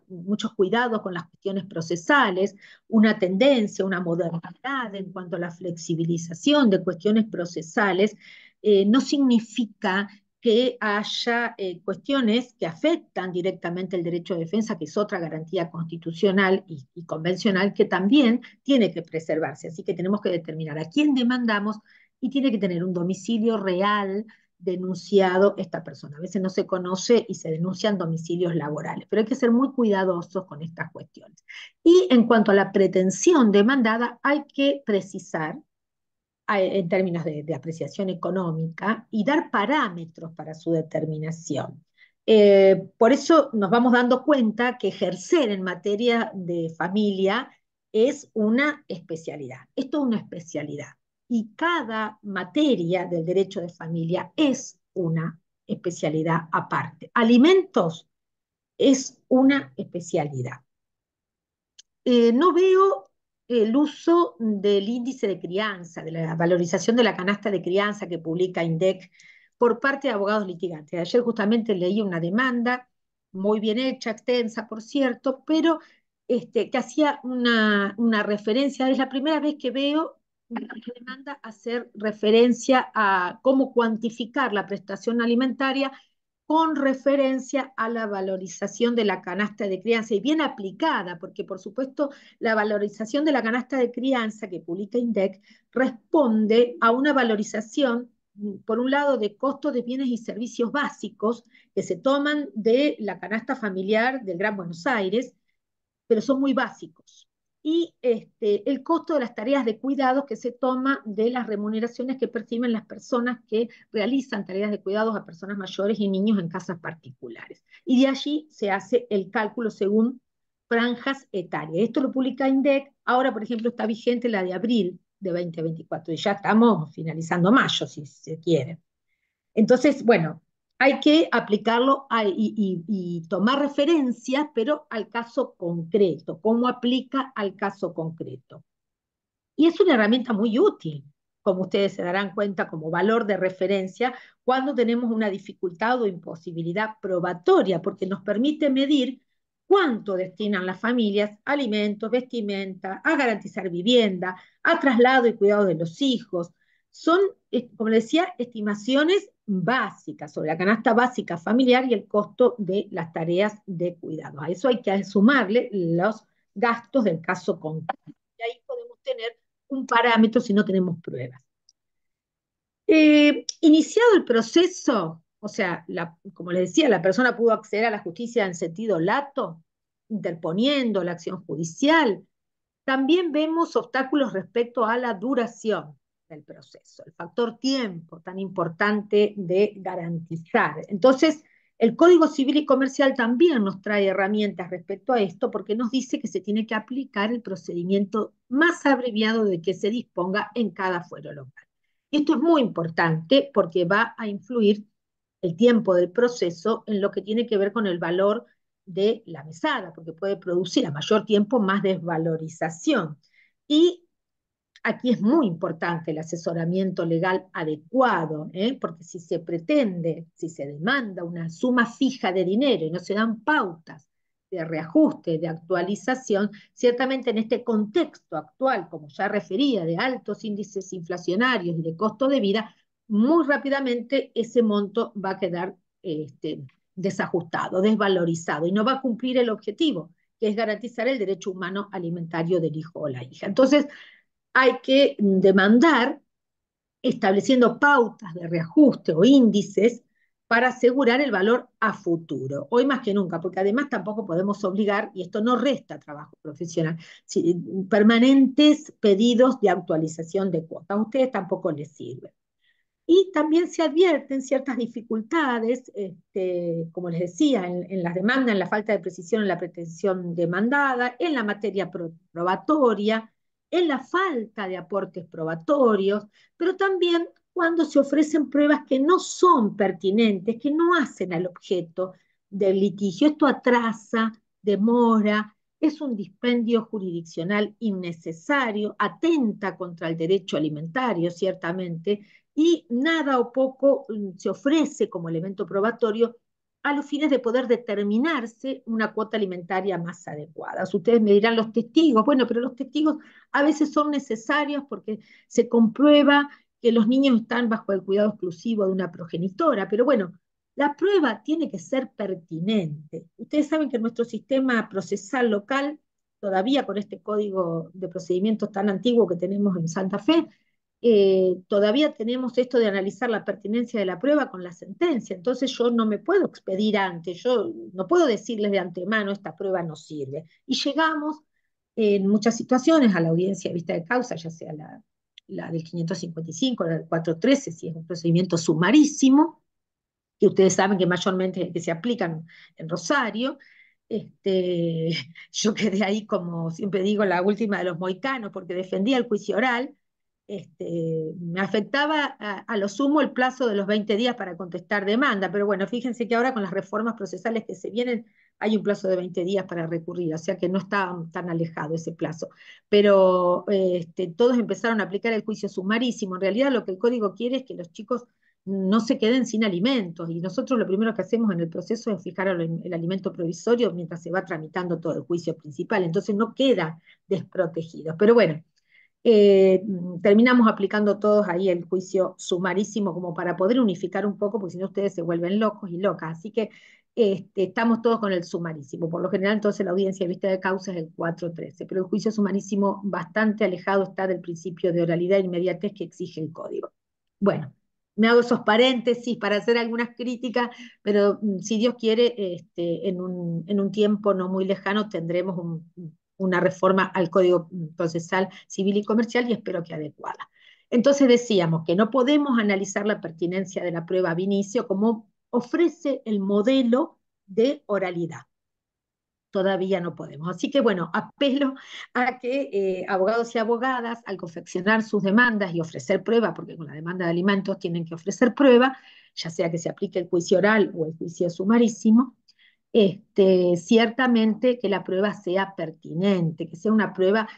D: cuidados con las cuestiones procesales, una tendencia, una modernidad en cuanto a la flexibilización de cuestiones procesales eh, no significa que haya eh, cuestiones que afectan directamente el derecho de defensa, que es otra garantía constitucional y, convencional que también tiene que preservarse. Así que tenemos que determinar a quién demandamos y tiene que tener un domicilio real denunciado esta persona. A veces no se conoce y se denuncian domicilios laborales, pero hay que ser muy cuidadosos con estas cuestiones. Y en cuanto a la pretensión demandada, hay que precisar en términos de, apreciación económica y dar parámetros para su determinación. Eh, por eso nos vamos dando cuenta que ejercer en materia de familia es una especialidad, esto es una especialidad. Y cada materia del derecho de familia es una especialidad aparte. Alimentos es una especialidad. Eh, no veo el uso del índice de crianza, de la valorización de la canasta de crianza que publica INDEC por parte de abogados litigantes. Ayer justamente leí una demanda muy bien hecha, extensa, por cierto, pero este, que hacía una, una, referencia, es la primera vez que veo una demanda hacer referencia a cómo cuantificar la prestación alimentaria con referencia a la valorización de la canasta de crianza, y bien aplicada, porque por supuesto la valorización de la canasta de crianza que publica INDEC responde a una valorización, por un lado, de costos de bienes y servicios básicos que se toman de la canasta familiar del Gran Buenos Aires, pero son muy básicos y este, el costo de las tareas de cuidado que se toma de las remuneraciones que perciben las personas que realizan tareas de cuidados a personas mayores y niños en casas particulares. Y de allí se hace el cálculo según franjas etarias. Esto lo publica INDEC, ahora por ejemplo está vigente la de abril de 2024 y ya estamos finalizando mayo si se quiere. Entonces, bueno, hay que aplicarlo y, tomar referencia, pero al caso concreto, cómo aplica al caso concreto. Y es una herramienta muy útil, como ustedes se darán cuenta, como valor de referencia, cuando tenemos una dificultad o imposibilidad probatoria, porque nos permite medir cuánto destinan las familias alimentos, vestimenta, a garantizar vivienda, a traslado y cuidado de los hijos, son, como les decía, estimaciones básicas sobre la canasta básica familiar y el costo de las tareas de cuidado. A eso hay que sumarle los gastos del caso concreto. Y ahí podemos tener un parámetro si no tenemos pruebas. Eh, iniciado el proceso, o sea, como les decía, la persona pudo acceder a la justicia en sentido lato, interponiendo la acción judicial. También vemos obstáculos respecto a la duración del proceso, el factor tiempo tan importante de garantizar. Entonces, el Código Civil y Comercial también nos trae herramientas respecto a esto porque nos dice que se tiene que aplicar el procedimiento más abreviado de que se disponga en cada fuero local. Y esto es muy importante porque va a influir el tiempo del proceso en lo que tiene que ver con el valor de la mesada, porque puede producir a mayor tiempo más desvalorización. Y Aquí es muy importante el asesoramiento legal adecuado, ¿eh? porque si se pretende, si se demanda una suma fija de dinero y no se dan pautas de reajuste, de actualización, ciertamente en este contexto actual, como ya refería, de altos índices inflacionarios y de costo de vida, muy rápidamente ese monto va a quedar este, desajustado, desvalorizado y no va a cumplir el objetivo, que es garantizar el derecho humano alimentario del hijo o la hija. Entonces, hay que demandar estableciendo pautas de reajuste o índices para asegurar el valor a futuro, hoy más que nunca, porque además tampoco podemos obligar, y esto no resta trabajo profesional, permanentes pedidos de actualización de cuotas. A ustedes tampoco les sirve. Y también se advierten ciertas dificultades, este, como les decía, en las demandas, en la falta de precisión en la pretensión demandada, en la materia probatoria, en la falta de aportes probatorios, pero también cuando se ofrecen pruebas que no son pertinentes, que no hacen al objeto del litigio. Esto atrasa, demora, es un dispendio jurisdiccional innecesario, atenta contra el derecho alimentario, ciertamente, y nada o poco mm, se ofrece como elemento probatorio a los fines de poder determinarse una cuota alimentaria más adecuada. Ustedes me dirán los testigos, bueno, pero los testigos a veces son necesarios porque se comprueba que los niños están bajo el cuidado exclusivo de una progenitora, pero bueno, la prueba tiene que ser pertinente. Ustedes saben que nuestro sistema procesal local, todavía con este código de procedimientos tan antiguo que tenemos en Santa Fe, eh, todavía tenemos esto de analizar la pertinencia de la prueba con la sentencia, entonces yo no me puedo expedir antes, yo no puedo decirles de antemano esta prueba no sirve. Y llegamos eh, en muchas situaciones a la audiencia de vista de causa, ya sea la, del 555, la del 413, si es un procedimiento sumarísimo, que ustedes saben que mayormente que se aplican en Rosario, este, yo quedé ahí como siempre digo la última de los moicanos porque defendía el juicio oral este, me afectaba a, lo sumo el plazo de los 20 días para contestar demanda, pero bueno, fíjense que ahora con las reformas procesales que se vienen hay un plazo de 20 días para recurrir, o sea que no está tan alejado ese plazo. Pero este, todos empezaron a aplicar el juicio sumarísimo. En realidad lo que el código quiere es que los chicos no se queden sin alimentos. Y nosotros lo primero que hacemos en el proceso es fijar el, el, alimento provisorio mientras se va tramitando todo el juicio principal. Entonces no queda desprotegido. Pero bueno, eh, terminamos aplicando todos ahí el juicio sumarísimo como para poder unificar un poco, porque si no ustedes se vuelven locos y locas. Así que este, estamos todos con el sumarísimo. Por lo general, entonces la audiencia de vista de causa es el 413, pero el juicio sumarísimo bastante alejado está del principio de oralidad e inmediatez que exige el código. Bueno, me hago esos paréntesis para hacer algunas críticas, pero mm, si Dios quiere, este, en, un, en un tiempo no muy lejano tendremos un una reforma al Código Procesal Civil y Comercial y espero que adecuada. Entonces decíamos que no podemos analizar la pertinencia de la prueba a inicio como ofrece el modelo de oralidad. Todavía no podemos. Así que bueno, apelo a que eh, abogados y abogadas, al confeccionar sus demandas y ofrecer pruebas, porque con la demanda de alimentos tienen que ofrecer prueba, ya sea que se aplique el juicio oral o el juicio sumarísimo, este, ciertamente que la prueba sea pertinente, que sea una prueba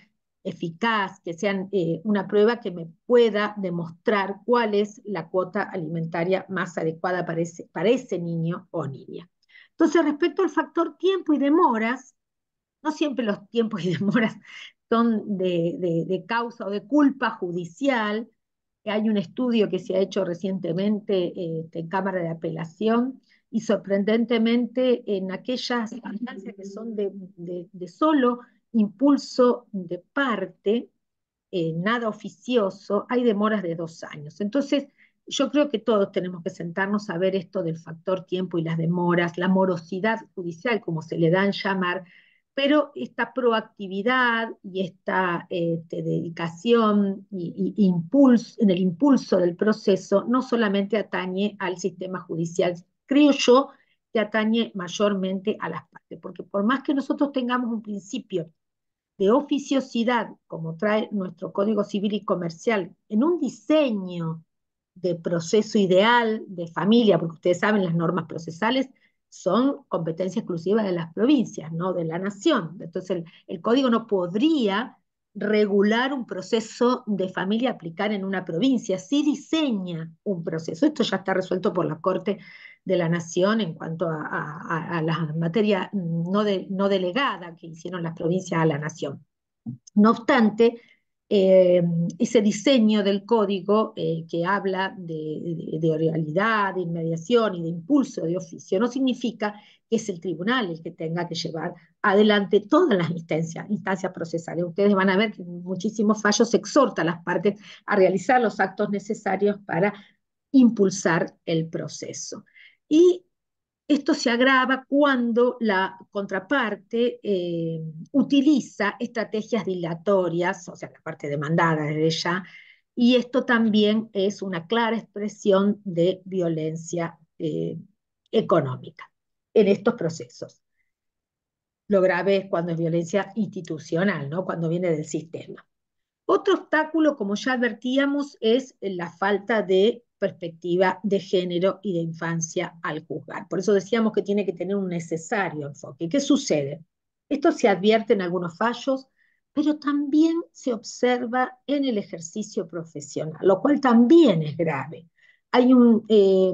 D: eficaz, que sea eh, una prueba que me pueda demostrar cuál es la cuota alimentaria más adecuada para ese, para ese niño o niña. Entonces, respecto al factor tiempo y demoras, no siempre los tiempos y demoras son de, causa o de culpa judicial. Hay un estudio que se ha hecho recientemente este, en Cámara de Apelación y sorprendentemente en aquellas instancias que son de, solo impulso de parte, eh, nada oficioso, hay demoras de dos años. Entonces, yo creo que todos tenemos que sentarnos a ver esto del factor tiempo y las demoras, la morosidad judicial, como se le dan llamar, pero esta proactividad y esta este, dedicación impulso, en el impulso del proceso no solamente atañe al sistema judicial creo yo, que atañe mayormente a las partes, porque por más que nosotros tengamos un principio de oficiosidad, como trae nuestro Código Civil y Comercial, en un diseño de proceso ideal, de familia, porque ustedes saben, las normas procesales son competencia exclusiva de las provincias, no de la nación. Entonces, el, el código no podría regular un proceso de familia aplicar en una provincia, si diseña un proceso. Esto ya está resuelto por la Corte de la Nación en cuanto a, la materia no, delegada que hicieron las provincias a la Nación. No obstante, eh, ese diseño del código eh, que habla de, de oralidad, de inmediación y de impulso de oficio no significa que es el tribunal el que tenga que llevar adelante todas las instancias, procesales. Ustedes van a ver que muchísimos fallos exhorta a las partes a realizar los actos necesarios para impulsar el proceso. Y esto se agrava cuando la contraparte eh, utiliza estrategias dilatorias, o sea, la parte demandada de ella, y esto también es una clara expresión de violencia eh, económica en estos procesos. Lo grave es cuando es violencia institucional, ¿no? cuando viene del sistema. Otro obstáculo, como ya advertíamos, es la falta de perspectiva de género y de infancia al juzgar. Por eso decíamos que tiene que tener un necesario enfoque. ¿Qué sucede? Esto se advierte en algunos fallos, pero también se observa en el ejercicio profesional, lo cual también es grave. Hay un eh,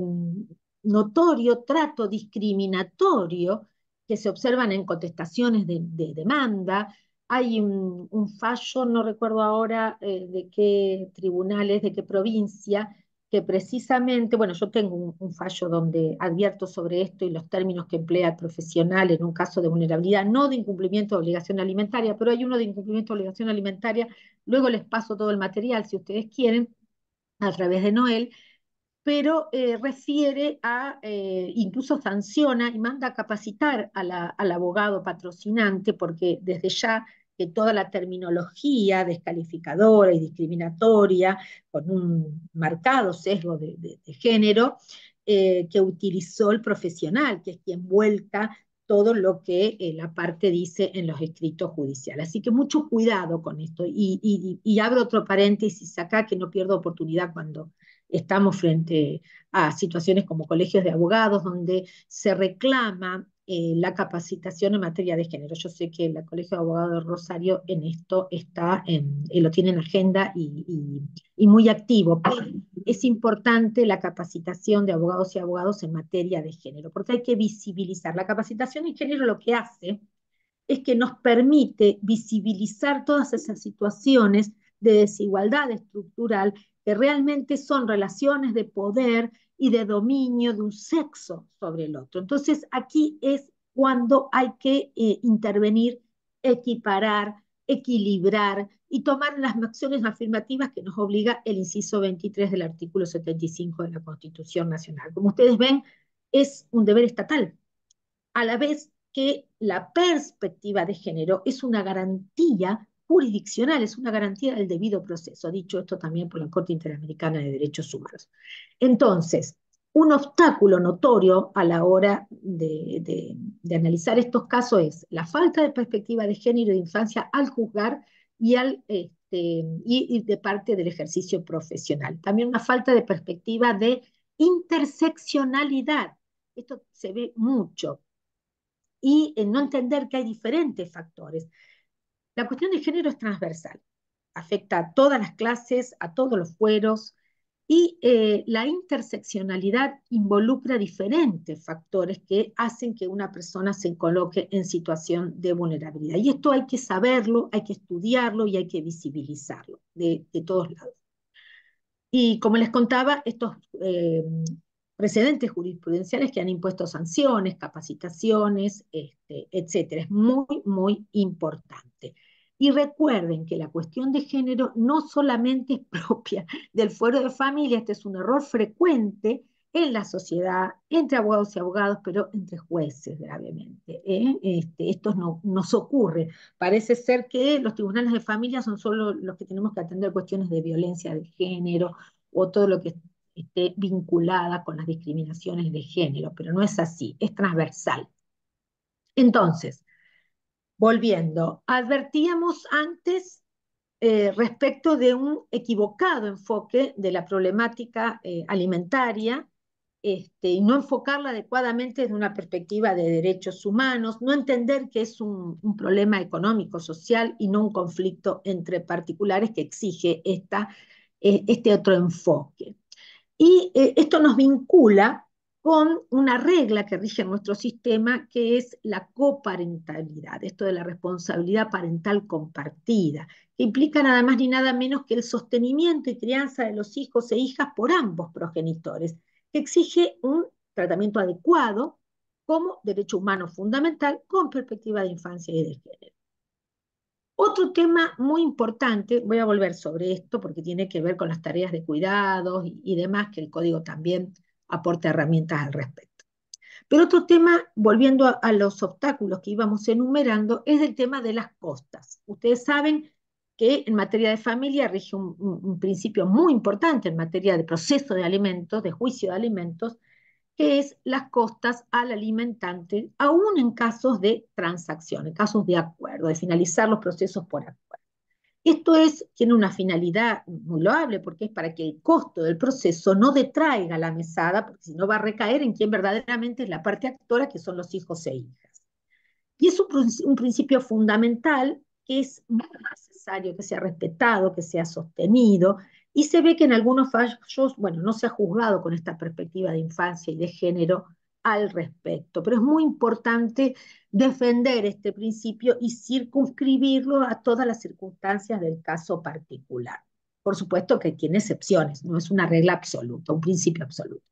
D: notorio trato discriminatorio que se observan en contestaciones de, demanda. Hay un, fallo, no recuerdo ahora eh, de qué tribunales, de qué provincia, que precisamente, bueno, yo tengo un, fallo donde advierto sobre esto y los términos que emplea el profesional en un caso de vulnerabilidad, no de incumplimiento de obligación alimentaria, pero hay uno de incumplimiento de obligación alimentaria, luego les paso todo el material, si ustedes quieren, a través de Noel, pero eh, refiere a, eh, incluso sanciona y manda a capacitar al abogado patrocinante, porque desde ya que eh, toda la terminología descalificadora y discriminatoria, con un marcado sesgo de, género, que utilizó el profesional, que es quien vuelca todo lo que la parte dice en los escritos judiciales. Así que mucho cuidado con esto. Y, y abro otro paréntesis acá que no pierdo oportunidad cuando Estamos frente a situaciones como colegios de abogados donde se reclama eh, la capacitación en materia de género. Yo sé que el Colegio de Abogados de Rosario en esto está, en, eh, lo tiene en agenda y, muy activo, es importante la capacitación de abogados y abogados en materia de género, porque hay que visibilizar. La capacitación en género lo que hace es que nos permite visibilizar todas esas situaciones de desigualdad estructural, que realmente son relaciones de poder y de dominio de un sexo sobre el otro. Entonces, aquí es cuando hay que eh, intervenir, equiparar, equilibrar y tomar las acciones afirmativas que nos obliga el inciso 23 del artículo 75 de la Constitución Nacional. Como ustedes ven, es un deber estatal, a la vez que la perspectiva de género es una garantía jurisdiccional, es una garantía del debido proceso, ha dicho esto también por la Corte Interamericana de Derechos Humanos. Entonces, un obstáculo notorio a la hora de, analizar estos casos es la falta de perspectiva de género de infancia al juzgar y, al, este, de parte del ejercicio profesional. También una falta de perspectiva de interseccionalidad. Esto se ve mucho. Y en no entender que hay diferentes factores la cuestión de género es transversal, afecta a todas las clases, a todos los fueros, y eh, la interseccionalidad involucra diferentes factores que hacen que una persona se coloque en situación de vulnerabilidad. Y esto hay que saberlo, hay que estudiarlo y hay que visibilizarlo de, todos lados. Y como les contaba, estos eh, precedentes jurisprudenciales que han impuesto sanciones, capacitaciones, este, etcétera, es muy, muy importante. Y recuerden que la cuestión de género no solamente es propia del fuero de familia, este es un error frecuente en la sociedad, entre abogados y abogados, pero entre jueces gravemente. ¿eh? Este, esto no, nos ocurre. Parece ser que los tribunales de familia son solo los que tenemos que atender cuestiones de violencia de género o todo lo que esté vinculada con las discriminaciones de género, pero no es así, es transversal. Entonces, Volviendo, advertíamos antes eh, respecto de un equivocado enfoque de la problemática eh, alimentaria este, y no enfocarla adecuadamente desde una perspectiva de derechos humanos, no entender que es un, problema económico, social y no un conflicto entre particulares que exige esta, eh, este otro enfoque. Y esto nos vincula con una regla que rige nuestro sistema, que es la coparentalidad, esto de la responsabilidad parental compartida, que implica nada más ni nada menos que el sostenimiento y crianza de los hijos e hijas por ambos progenitores, que exige un tratamiento adecuado como derecho humano fundamental con perspectiva de infancia y de género. Otro tema muy importante, voy a volver sobre esto porque tiene que ver con las tareas de cuidados y, y demás que el código también aporta herramientas al respecto. Pero otro tema, volviendo a, los obstáculos que íbamos enumerando, es el tema de las costas. Ustedes saben que en materia de familia rige un, un, principio muy importante en materia de proceso de alimentos, de juicio de alimentos, que es las costas al alimentante, aún en casos de transacción, en casos de acuerdo, de finalizar los procesos por acuerdo. Esto es, tiene una finalidad muy loable porque es para que el costo del proceso no detraiga la mesada, porque si no va a recaer en quien verdaderamente es la parte actora, que son los hijos e hijas. Y es un, principio fundamental que es necesario que sea respetado, que sea sostenido, y se ve que en algunos fallos, bueno, no se ha juzgado con esta perspectiva de infancia y de género al respecto. Pero es muy importante defender este principio y circunscribirlo a todas las circunstancias del caso particular. Por supuesto que tiene excepciones, no es una regla absoluta, un principio absoluto.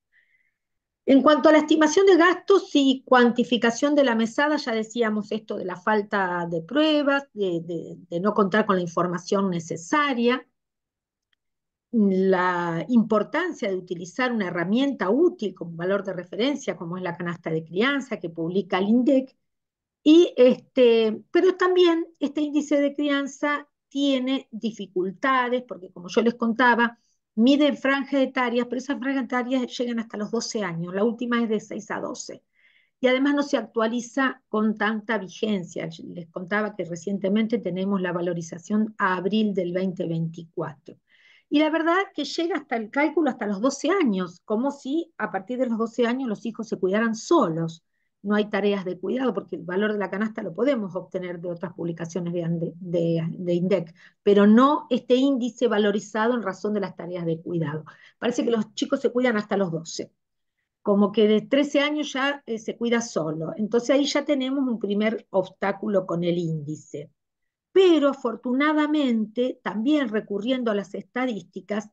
D: En cuanto a la estimación de gastos y cuantificación de la mesada, ya decíamos esto de la falta de pruebas, de, no contar con la información necesaria la importancia de utilizar una herramienta útil como valor de referencia, como es la canasta de crianza que publica el INDEC, y este, pero también este índice de crianza tiene dificultades, porque como yo les contaba, mide franjas etarias, pero esas franjas etarias llegan hasta los 12 años, la última es de 6 a 12. Y además no se actualiza con tanta vigencia. Les contaba que recientemente tenemos la valorización a abril del 2024. Y la verdad que llega hasta el cálculo hasta los 12 años, como si a partir de los 12 años los hijos se cuidaran solos. No hay tareas de cuidado porque el valor de la canasta lo podemos obtener de otras publicaciones de, INDEC, pero no este índice valorizado en razón de las tareas de cuidado. Parece que los chicos se cuidan hasta los 12, como que de 13 años ya eh, se cuida solo. Entonces ahí ya tenemos un primer obstáculo con el índice pero afortunadamente, también recurriendo a las estadísticas,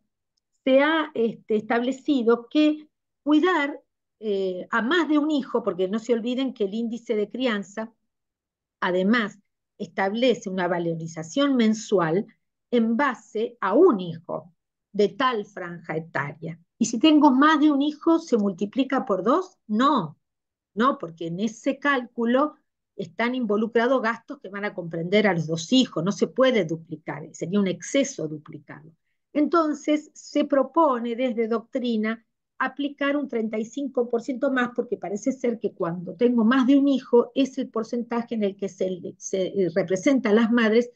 D: se ha este, establecido que cuidar eh, a más de un hijo, porque no se olviden que el índice de crianza, además, establece una valorización mensual en base a un hijo de tal franja etaria. ¿Y si tengo más de un hijo, se multiplica por dos? No, no, porque en ese cálculo están involucrados gastos que van a comprender a los dos hijos, no se puede duplicar, sería un exceso duplicado. Entonces, se propone desde doctrina aplicar un 35% más, porque parece ser que cuando tengo más de un hijo es el porcentaje en el que se, representa representan las madres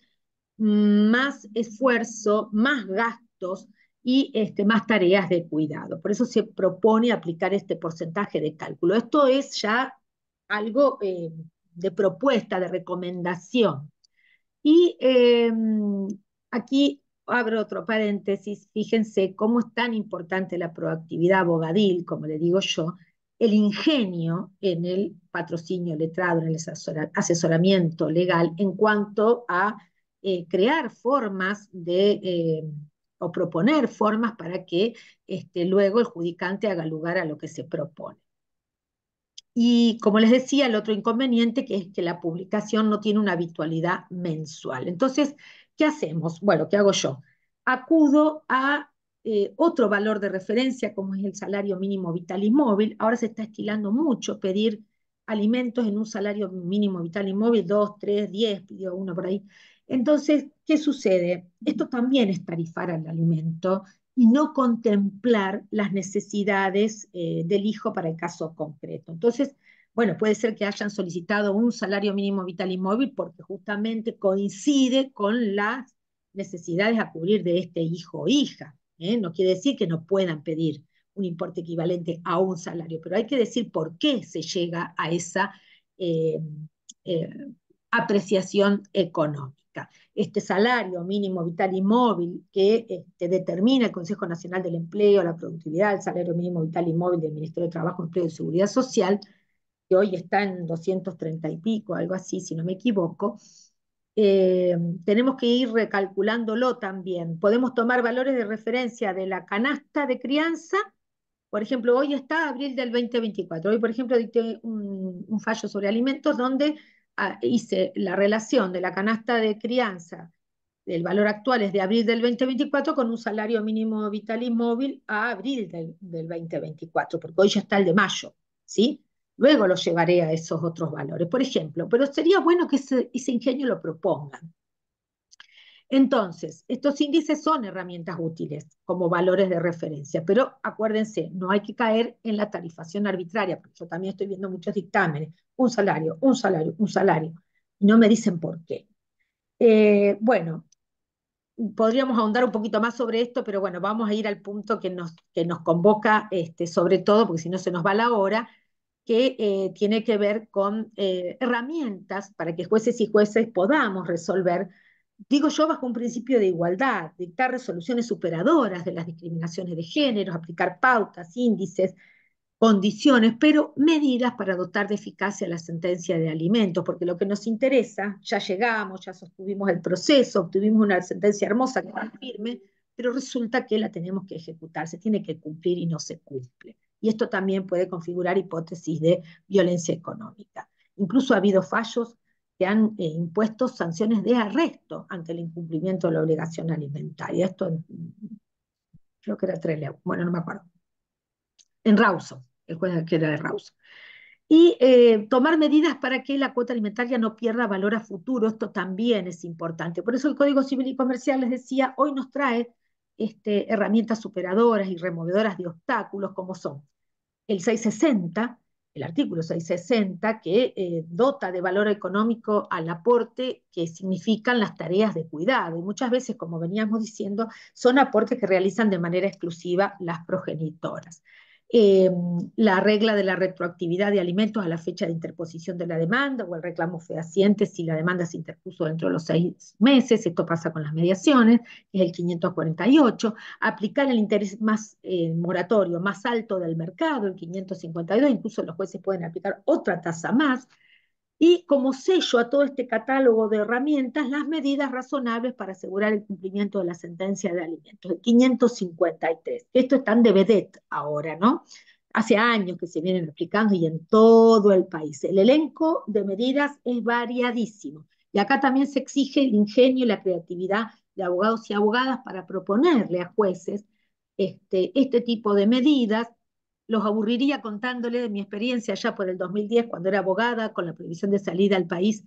D: más esfuerzo, más gastos y este, más tareas de cuidado. Por eso se propone aplicar este porcentaje de cálculo. Esto es ya algo eh, de propuesta, de recomendación. Y em, aquí abro otro paréntesis, fíjense cómo es tan importante la proactividad abogadil, como le digo yo, el ingenio en el patrocinio letrado, en el asesoramiento legal en cuanto a eh, crear formas de, em, o proponer formas para que este, luego el judicante haga lugar a lo que se propone. Y como les decía, el otro inconveniente que es que la publicación no tiene una habitualidad mensual. Entonces, ¿qué hacemos? Bueno, ¿qué hago yo? Acudo a eh, otro valor de referencia, como es el salario mínimo vital y móvil. Ahora se está estilando mucho pedir alimentos en un salario mínimo vital y móvil, 2, 3, 10, pidió uno por ahí. Entonces, ¿qué sucede? Esto también es tarifar al alimento y no contemplar las necesidades eh, del hijo para el caso concreto. Entonces, bueno, puede ser que hayan solicitado un salario mínimo vital y móvil porque justamente coincide con las necesidades a cubrir de este hijo o hija. ¿eh? No quiere decir que no puedan pedir un importe equivalente a un salario, pero hay que decir por qué se llega a esa eh, apreciación económica este salario mínimo vital y móvil que este, determina el Consejo Nacional del Empleo, la productividad, el salario mínimo vital y móvil del Ministerio de Trabajo, Empleo y Seguridad Social, que hoy está en 230 y pico, algo así, si no me equivoco, eh, tenemos que ir recalculándolo también. Podemos tomar valores de referencia de la canasta de crianza. Por ejemplo, hoy está abril del 2024. Hoy, por ejemplo, dicté un, un fallo sobre alimentos donde hice la relación de la canasta de crianza, el valor actual es de abril del 2024, con un salario mínimo vital inmóvil a abril del, 2024, porque hoy ya está el de mayo, ¿sí? Luego lo llevaré a esos otros valores, por ejemplo, pero sería bueno que ese ingenio lo propongan, entonces, estos índices son herramientas útiles como valores de referencia, pero acuérdense, no hay que caer en la tarifación arbitraria, porque yo también estoy viendo muchos dictámenes, un salario, un salario, un salario, y no me dicen por qué. Eh, bueno, podríamos ahondar un poquito más sobre esto, pero bueno, vamos a ir al punto que nos, que nos convoca, este, sobre todo, porque si no se nos va la hora, que eh, tiene que ver con eh, herramientas para que jueces y jueces podamos resolver digo yo, bajo un principio de igualdad, dictar resoluciones superadoras de las discriminaciones de género, aplicar pautas, índices, condiciones, pero medidas para dotar de eficacia la sentencia de alimentos, porque lo que nos interesa, ya llegamos, ya sostuvimos el proceso, obtuvimos una sentencia hermosa que está firme, pero resulta que la tenemos que ejecutar, se tiene que cumplir y no se cumple. Y esto también puede configurar hipótesis de violencia económica. Incluso ha habido fallos se han eh, impuesto sanciones de arresto ante el incumplimiento de la obligación alimentaria. Esto mm, creo que era Trelew, bueno, no me acuerdo. En Rauso, el juez que era de Rauso. Y eh, tomar medidas para que la cuota alimentaria no pierda valor a futuro, esto también es importante. Por eso el Código Civil y Comercial, les decía, hoy nos trae este, herramientas superadoras y removedoras de obstáculos como son el 660, el artículo 660, que eh, dota de valor económico al aporte que significan las tareas de cuidado. Y muchas veces, como veníamos diciendo, son aportes que realizan de manera exclusiva las progenitoras. Eh, la regla de la retroactividad de alimentos a la fecha de interposición de la demanda o el reclamo fehaciente si la demanda se interpuso dentro de los seis meses, esto pasa con las mediaciones, es el 548, aplicar el interés más eh, moratorio más alto del mercado, el 552, incluso los jueces pueden aplicar otra tasa más, y como sello a todo este catálogo de herramientas las medidas razonables para asegurar el cumplimiento de la sentencia de alimentos, el 553. Esto está en de ahora, ¿no? Hace años que se vienen aplicando y en todo el país. El elenco de medidas es variadísimo. Y acá también se exige el ingenio y la creatividad de abogados y abogadas para proponerle a jueces este, este tipo de medidas los aburriría contándole de mi experiencia ya por el 2010, cuando era abogada, con la prohibición de salida al país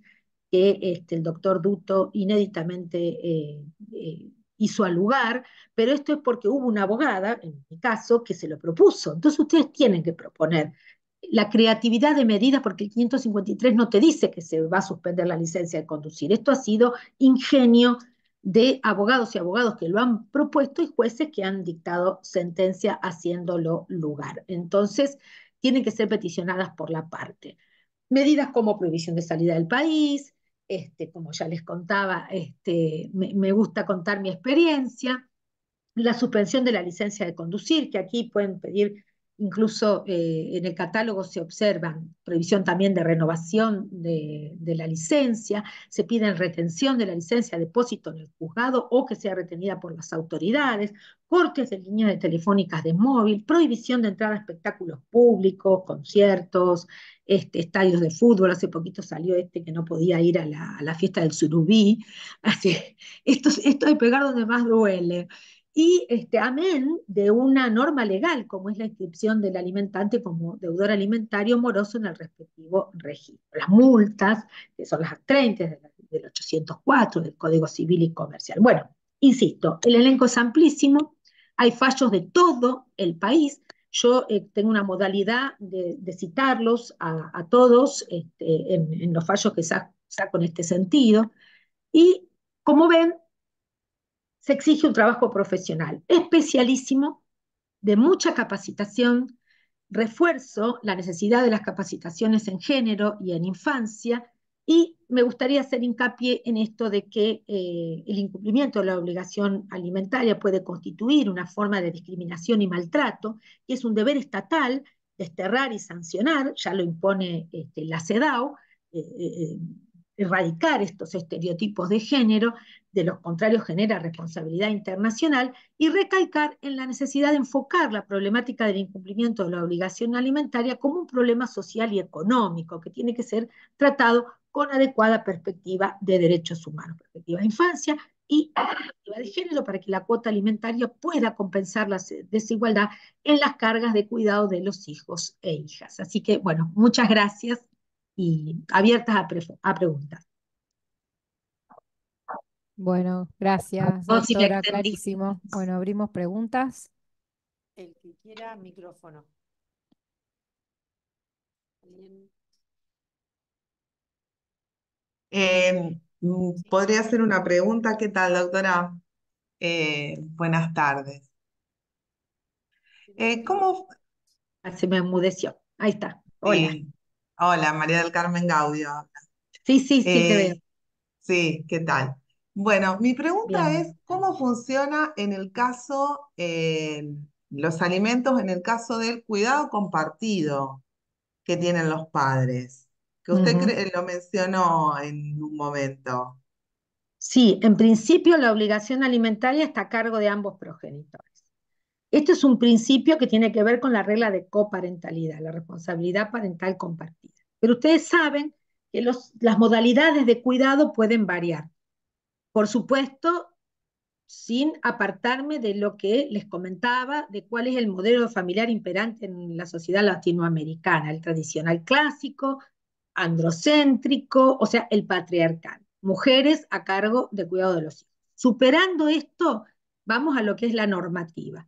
D: que este, el doctor Duto inéditamente eh, eh, hizo al lugar, pero esto es porque hubo una abogada, en mi caso, que se lo propuso. Entonces ustedes tienen que proponer la creatividad de medidas, porque el 553 no te dice que se va a suspender la licencia de conducir. Esto ha sido ingenio de abogados y abogados que lo han propuesto y jueces que han dictado sentencia haciéndolo lugar. Entonces, tienen que ser peticionadas por la parte. Medidas como prohibición de salida del país, este, como ya les contaba, este, me, me, gusta contar mi experiencia, la suspensión de la licencia de conducir, que aquí pueden pedir Incluso eh, en el catálogo se observan prohibición también de renovación de, la licencia, se piden retención de la licencia, depósito en el juzgado o que sea retenida por las autoridades, cortes de líneas de telefónicas de móvil, prohibición de entrar a espectáculos públicos, conciertos, este, estadios de fútbol. Hace poquito salió este que no podía ir a la, fiesta del surubí. esto, esto de pegar donde más duele y este, amén de una norma legal, como es la inscripción del alimentante como deudor alimentario moroso en el respectivo registro. Las multas, que son las 30 del 804 del Código Civil y Comercial. Bueno, insisto, el elenco es amplísimo, hay fallos de todo el país. Yo eh, tengo una modalidad de, citarlos a, todos este, en, en los fallos que saco en este sentido. Y como ven, se exige un trabajo profesional especialísimo, de mucha capacitación, refuerzo la necesidad de las capacitaciones en género y en infancia, y me gustaría hacer hincapié en esto de que eh, el incumplimiento de la obligación alimentaria puede constituir una forma de discriminación y maltrato, y es un deber estatal desterrar y sancionar, ya lo impone este, la CEDAW, eh, eh, erradicar estos estereotipos de género, de los contrarios genera responsabilidad internacional, y recalcar en la necesidad de enfocar la problemática del incumplimiento de la obligación alimentaria como un problema social y económico que tiene que ser tratado con adecuada perspectiva de derechos humanos, perspectiva de infancia y perspectiva de género para que la cuota alimentaria pueda compensar la desigualdad en las cargas de cuidado de los hijos e hijas. Así que, bueno,
B: muchas gracias
D: y abiertas a preguntas.
B: Bueno, gracias, doctora, clarísimo. Bueno, abrimos preguntas.
C: El que quiera, micrófono.
E: Eh, mm, podría hacer una pregunta. ¿Qué tal, doctora? Eh, buenas tardes. Eh, ¿Cómo? Ah, se me enmudeció. Ahí está. Hola. Hola, María del Carmen Gaudio. Sí, sí, sí, te veo. Sí, ¿qué tal? Bueno, mi pregunta es, ¿cómo funciona en el caso, los alimentos en el caso del cuidado compartido que tienen los padres? Que usted lo mencionó en un momento.
D: Sí, en principio la obligación alimentaria está a cargo de ambos progenitores. Esto es un principio que tiene que ver con la regla de coparentalidad, la responsabilidad parental compartida. Pero ustedes saben que las modalidades de cuidado pueden variar. Por supuesto, sin apartarme de lo que les comentaba, de cuál es el modelo familiar imperante en la sociedad latinoamericana, el tradicional clásico, androcéntrico, o sea, el patriarcal. Mujeres a cargo de cuidado de los hijos. Superando esto, vamos a lo que es la normativa.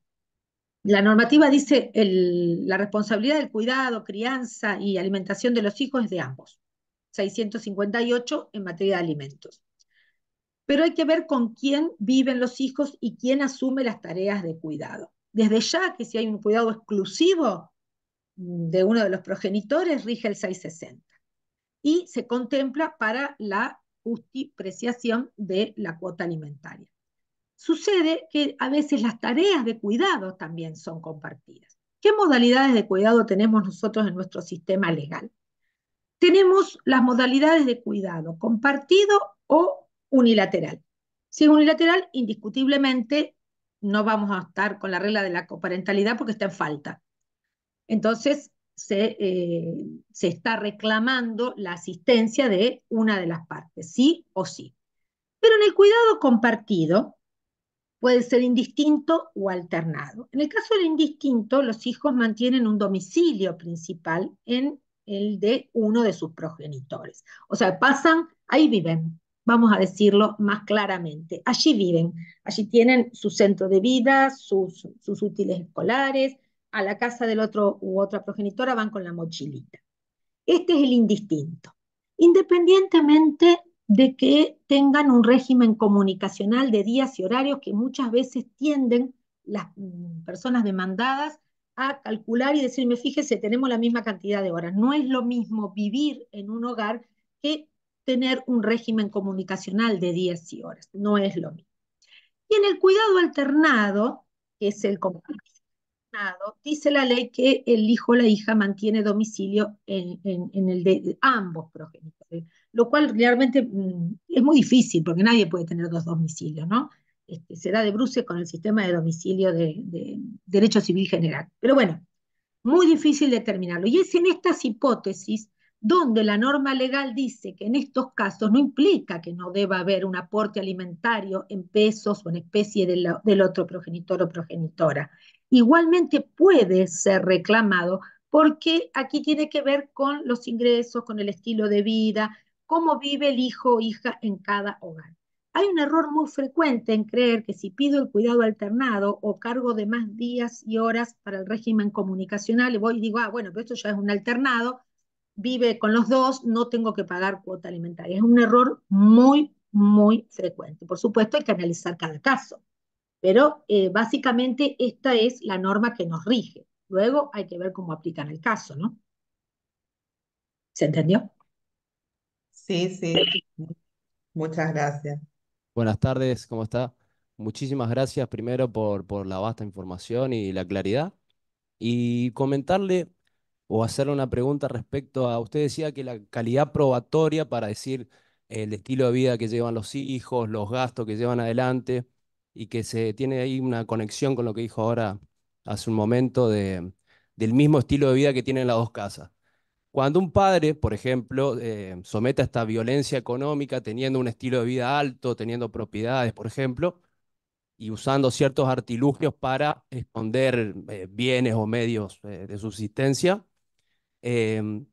D: La normativa dice el, la responsabilidad del cuidado, crianza y alimentación de los hijos es de ambos. 658 en materia de alimentos pero hay que ver con quién viven los hijos y quién asume las tareas de cuidado. Desde ya que si hay un cuidado exclusivo de uno de los progenitores, rige el 660. Y se contempla para la justipreciación de la cuota alimentaria. Sucede que a veces las tareas de cuidado también son compartidas. ¿Qué modalidades de cuidado tenemos nosotros en nuestro sistema legal? Tenemos las modalidades de cuidado compartido o unilateral. Si es unilateral, indiscutiblemente no vamos a estar con la regla de la coparentalidad porque está en falta. Entonces, se, eh, se está reclamando la asistencia de una de las partes, sí o sí. Pero en el cuidado compartido puede ser indistinto o alternado. En el caso del indistinto, los hijos mantienen un domicilio principal en el de uno de sus progenitores. O sea, pasan, ahí viven, vamos a decirlo más claramente. Allí viven, allí tienen su centro de vida, sus, sus útiles escolares, a la casa del otro u otra progenitora van con la mochilita. Este es el indistinto, independientemente de que tengan un régimen comunicacional de días y horarios que muchas veces tienden las mm, personas demandadas a calcular y decirme, fíjese, tenemos la misma cantidad de horas. No es lo mismo vivir en un hogar que tener un régimen comunicacional de 10 y horas, no es lo mismo. Y en el cuidado alternado, que es el compartido alternado, dice la ley que el hijo o la hija mantiene domicilio en, el de ambos progenitores, ¿eh? lo cual realmente mm, es muy difícil porque nadie puede tener dos domicilios, ¿no? Este, de bruces con el sistema de domicilio de, de derecho civil general. Pero bueno, muy difícil determinarlo. Y es en estas hipótesis donde la norma legal dice que en estos casos no implica que no deba haber un aporte alimentario en pesos o en especie del otro progenitor o progenitora. Igualmente puede ser reclamado porque aquí tiene que ver con los ingresos, con el estilo de vida, cómo vive el hijo o hija en cada hogar. Hay un error muy frecuente en creer que si pido el cuidado alternado o cargo de más días y horas para el régimen comunicacional, y voy y digo, ah, bueno, pero esto ya es un alternado, vive con los dos, no tengo que pagar cuota alimentaria. Es un error muy, muy frecuente. Por supuesto, hay que analizar cada caso, pero eh, básicamente esta es la norma que nos rige. Luego hay que ver cómo aplican el caso, ¿no? ¿Se
E: entendió? Sí, sí. Muchas gracias.
A: Buenas tardes, ¿cómo está? Muchísimas gracias primero por, por la vasta información y la claridad. Y comentarle o hacerle una pregunta respecto a, usted decía que la calidad probatoria para decir el estilo de vida que llevan los hijos, los gastos que llevan adelante, y que se tiene ahí una conexión con lo que dijo ahora hace un momento del mismo estilo de vida que tienen las dos casas. Cuando un padre, por ejemplo, eh, somete a esta violencia económica teniendo un estilo de vida alto, teniendo propiedades, por ejemplo, y usando ciertos artilugios para esconder eh, bienes o medios eh, de subsistencia, Em,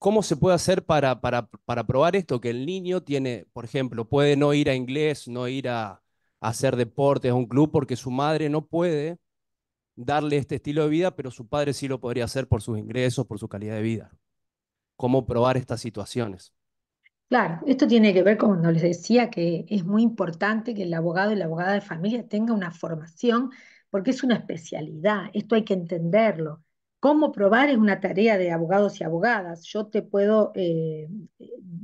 A: ¿Cómo se puede hacer para, para, probar esto? Que el niño tiene, por ejemplo, puede no ir a inglés, no ir a, hacer deportes a un club porque su madre no puede darle este estilo de vida, pero su padre sí lo podría hacer por sus ingresos, por su calidad de vida. ¿Cómo probar estas situaciones?
D: Claro, esto tiene que ver con cuando les decía que es muy importante que el abogado y la abogada de familia tenga una formación, porque es una especialidad, esto hay que entenderlo. Cómo probar es una tarea de abogados y abogadas. Yo te puedo eh,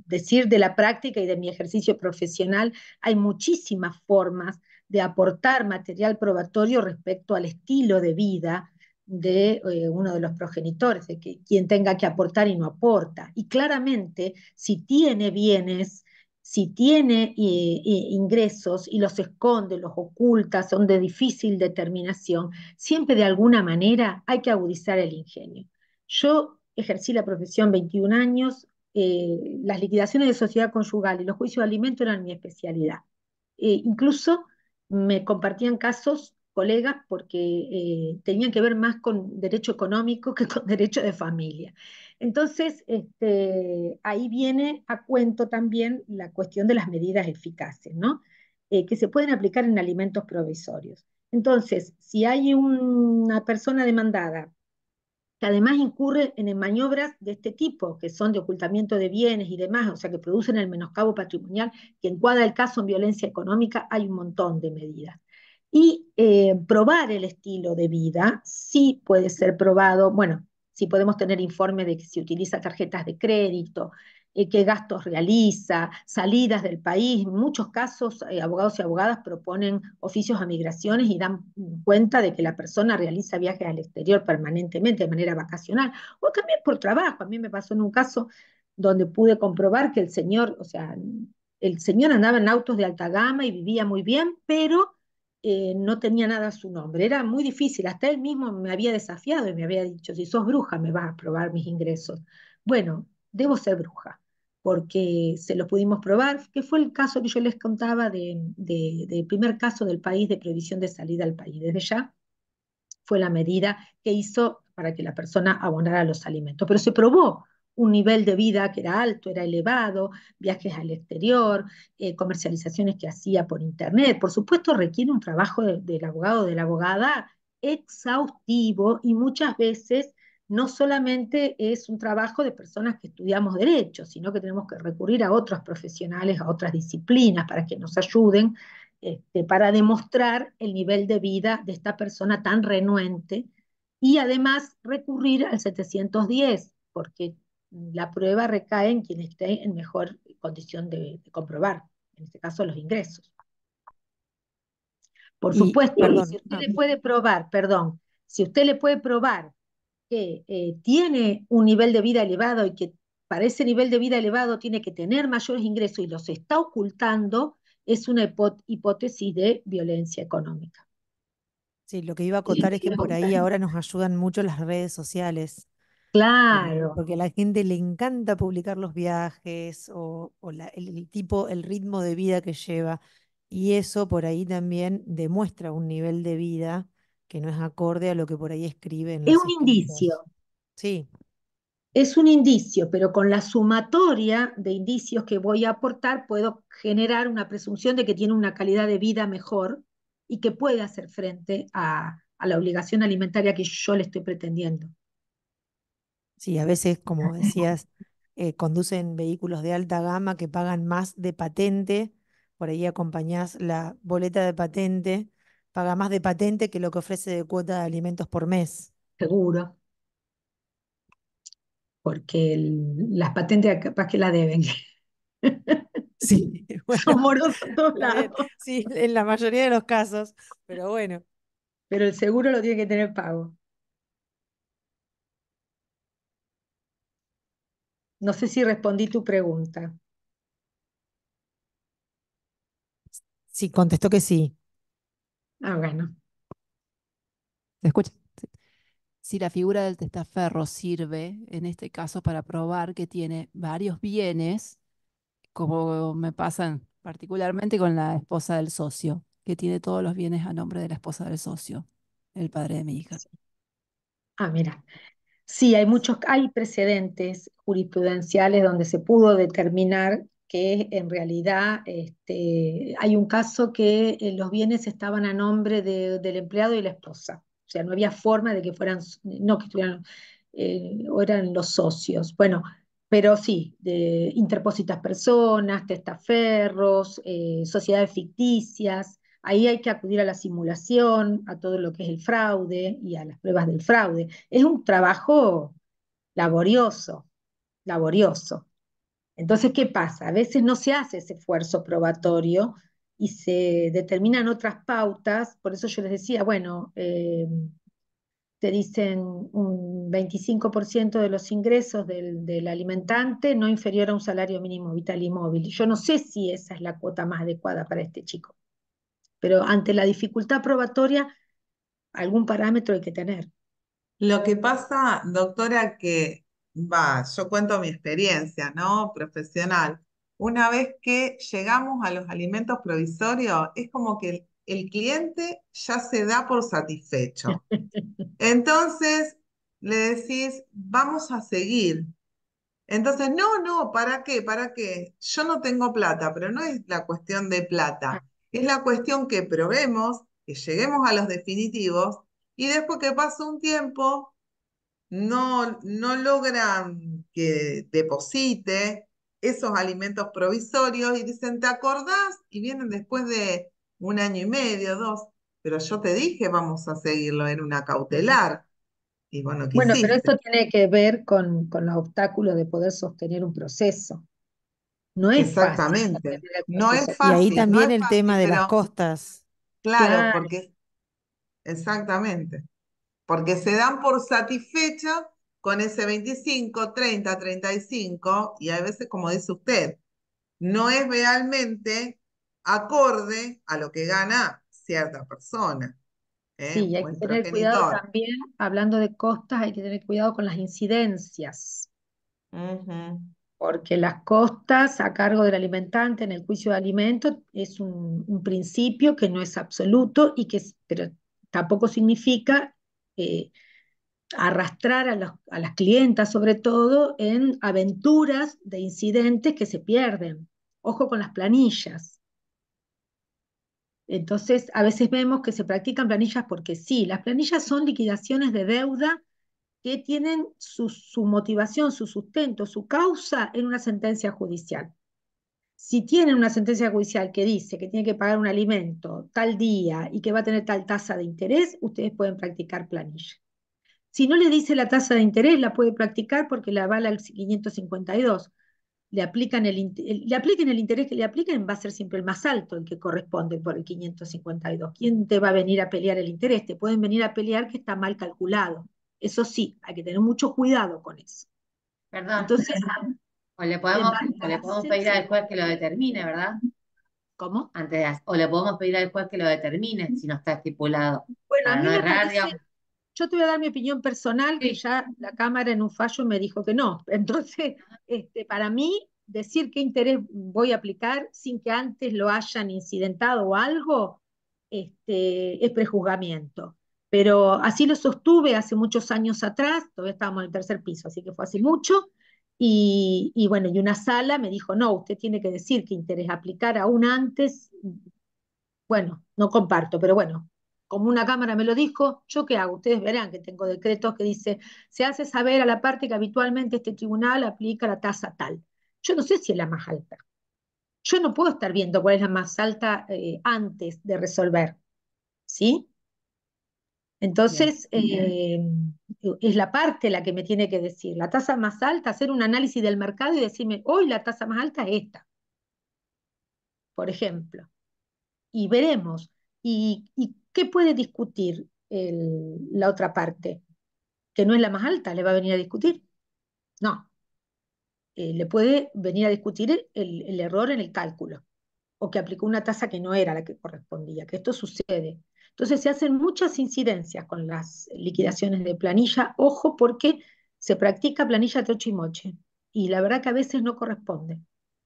D: decir de la práctica y de mi ejercicio profesional, hay muchísimas formas de aportar material probatorio respecto al estilo de vida de eh, uno de los progenitores, de que, quien tenga que aportar y no aporta. Y claramente, si tiene bienes si tiene eh, eh, ingresos y los esconde, los oculta, son de difícil determinación, siempre de alguna manera hay que agudizar el ingenio. Yo ejercí la profesión 21 años, eh, las liquidaciones de sociedad conyugal y los juicios de alimentos eran mi especialidad. incluso me compartían casos colegas porque tenían que ver más con derecho económico que con derecho de familia. Entonces, este, ahí viene a cuento también la cuestión de las medidas eficaces, ¿no? Eh, que se pueden aplicar en alimentos provisorios. Entonces, si hay una persona demandada que además incurre en maniobras de este tipo, que son de ocultamiento de bienes y demás, o sea, que producen el menoscabo patrimonial, que encuadra el caso en violencia económica, hay un montón de medidas. Y eh, probar el estilo de vida sí puede ser probado, bueno, si podemos tener informe de que si utiliza tarjetas de crédito, eh, qué gastos realiza, salidas del país. En muchos casos, eh, abogados y abogadas proponen oficios a migraciones y dan cuenta de que la persona realiza viajes al exterior permanentemente, de manera vacacional, o también por trabajo. A mí me pasó en un caso donde pude comprobar que el señor, o sea, el señor andaba en autos de alta gama y vivía muy bien, pero eh, no tenía nada su nombre. Era muy difícil, hasta él mismo me había desafiado y me había dicho, si sos bruja me vas a probar mis ingresos. Bueno, debo ser bruja, porque se lo pudimos probar, que fue el caso que yo les contaba del primer caso del país de prohibición de salida al país. Desde ya fue la medida que hizo para que la persona abonara los alimentos, pero se probó un nivel de vida que era alto, era elevado, viajes al exterior, eh, comercializaciones que hacía por internet. Por supuesto, requiere un trabajo del abogado o de la abogada exhaustivo y muchas veces no solamente es un trabajo de personas que estudiamos derecho, sino que tenemos que recurrir a otros profesionales, a otras disciplinas para que nos ayuden este, para demostrar el nivel de vida de esta persona tan renuente y además recurrir al 710, porque la prueba recae en quien esté en mejor condición de, comprobar, en este caso los ingresos. Por supuesto, si usted le puede probar, perdón, si usted le puede probar que eh, tiene un nivel de vida elevado y que para ese nivel de vida elevado tiene que tener mayores ingresos y los está ocultando,
C: es una hipótesis de violencia económica. Sí, lo que iba a contar es que por ahí ahora nos ayudan mucho las redes sociales eh, claro. Porque a la gente le encanta publicar los viajes o, el, tipo, el ritmo de vida que lleva. Y eso por ahí también demuestra un nivel de vida que no es acorde a lo que por ahí escriben. Es un indicio. Sí.
D: Es un indicio, pero con la sumatoria de indicios que voy a aportar puedo generar una presunción de que tiene una calidad de vida mejor y que puede hacer frente a
C: la obligación alimentaria que yo le estoy pretendiendo. Sí, a veces, como decías, eh, conducen vehículos de alta gama que pagan más de patente, por ahí acompañás la boleta de patente, paga más de patente que lo que ofrece de cuota de alimentos por mes. Seguro. Porque las patentes capaz que la deben. Sí, Sí, en la mayoría de los casos, pero bueno. Pero el seguro lo tiene que tener pago.
D: No sé si respondí tu pregunta.
C: Sí, contestó que sí.
F: Ah, bueno. ¿Se escucha? Si la figura del testaferro sirve, en este caso, para probar que tiene varios bienes, como me pasan
C: particularmente con la esposa del socio, que tiene todos los bienes a nombre de la esposa del socio, el padre de mi hija. Ah, mira. Sí, hay muchos, hay precedentes
D: jurisprudenciales donde se pudo determinar que en realidad este, hay un caso que eh, los bienes estaban a nombre del empleado y la esposa. O sea, no había forma de que fueran, no que eh, eran los socios. Bueno, pero sí, de interpósitas personas, testaferros, eh, sociedades ficticias, Ahí hay que acudir a la simulación, a todo lo que es el fraude y a las pruebas del fraude. Es un trabajo laborioso, laborioso. Entonces, ¿qué pasa? A veces no se hace ese esfuerzo probatorio y se determinan otras pautas. Por eso yo les decía, bueno, eh, te dicen un 25% de los ingresos del, del, alimentante no inferior a un salario mínimo vital y móvil. Yo no sé si esa es la cuota más adecuada para este chico pero ante la dificultad probatoria, algún parámetro hay que tener.
E: Lo que pasa, doctora, que va, yo cuento mi experiencia, ¿no? Profesional. Una vez que llegamos a los alimentos provisorios, es como que el, cliente ya se da por satisfecho. Entonces, le decís, vamos a seguir. Entonces, no, no, ¿para qué? ¿Para qué? Yo no tengo plata, pero no es la cuestión de plata. Ah. Es la cuestión que probemos, que lleguemos a los definitivos y después que pasa un tiempo, no, no logran que deposite esos alimentos provisorios y dicen, ¿te acordás? Y vienen después de un año y medio, dos, pero yo te dije, vamos a seguirlo en una cautelar. Y bueno, bueno, pero eso
D: tiene que ver con, con los obstáculos de poder sostener un proceso. No es Exactamente. no es fácil. Y ahí también el tema de las
E: costas. Claro, porque. Exactamente. Porque se dan por satisfechos con ese 25, 30, 35, y a veces, como dice usted, no es realmente acorde a lo que gana cierta persona. ¿eh? Sí, hay que tener cuidado también,
D: hablando de costas, hay que tener cuidado con las incidencias. Uh porque las costas a cargo del alimentante en el juicio de alimentos es un, principio que no es absoluto y que pero tampoco significa eh, arrastrar a, a las clientas, sobre todo, en aventuras de incidentes que se pierden. Ojo con las planillas. Entonces, a veces vemos que se practican planillas porque sí, las planillas son liquidaciones de deuda que tienen su, motivación, su sustento, su causa en una sentencia judicial. Si tienen una sentencia judicial que dice que tiene que pagar un alimento tal día y que va a tener tal tasa de interés, ustedes pueden practicar planilla. Si no le dice la tasa de interés, la puede practicar porque la avala el 552. Le aplican el, le apliquen el interés que le apliquen, va a ser siempre el más alto, el que corresponde por el 552. ¿Quién te va a venir a pelear el interés? Te pueden venir a pelear que está mal calculado. Eso sí, hay que tener mucho cuidado con eso. Perdón. Entonces, o le podemos, pedir al juez que lo determine, ¿verdad? ¿Cómo? Antes o le podemos pedir al juez que lo determine si no está estipulado. Bueno, a mí me yo te voy a dar mi opinión personal, que ya la Cámara en un fallo me dijo que no. Entonces, este, para mí, decir qué interés voy a aplicar sin que antes lo hayan incidentado o algo, este, es prejuzgamiento pero así lo sostuve hace muchos años atrás, todavía estábamos en el tercer piso, así que fue hace mucho, y, bueno, y una sala me dijo, no, usted tiene que decir qué interés aplicar aún antes, bueno, no comparto, pero bueno, como una cámara me lo dijo, ¿yo qué hago? Ustedes verán que tengo decretos que dice, se hace saber a la parte que habitualmente este tribunal aplica la tasa tal. Yo no sé si es la más alta. Yo no puedo estar viendo cuál es la más alta eh, antes de resolver, ¿sí? Entonces, eh, es la parte la que me tiene que decir. La tasa más alta, hacer un análisis del mercado y decirme, hoy la tasa más alta es esta, por ejemplo. Y veremos. ¿Y, qué puede discutir la otra parte? Que no es la más alta, le va a venir a discutir. No. Eh, le puede venir a discutir el error en el cálculo o que aplicó una tasa que no era la que correspondía, que esto sucede. Entonces se hacen muchas incidencias con las liquidaciones de planilla, ojo porque se practica planilla trocho y moche, y la verdad que a veces no corresponde.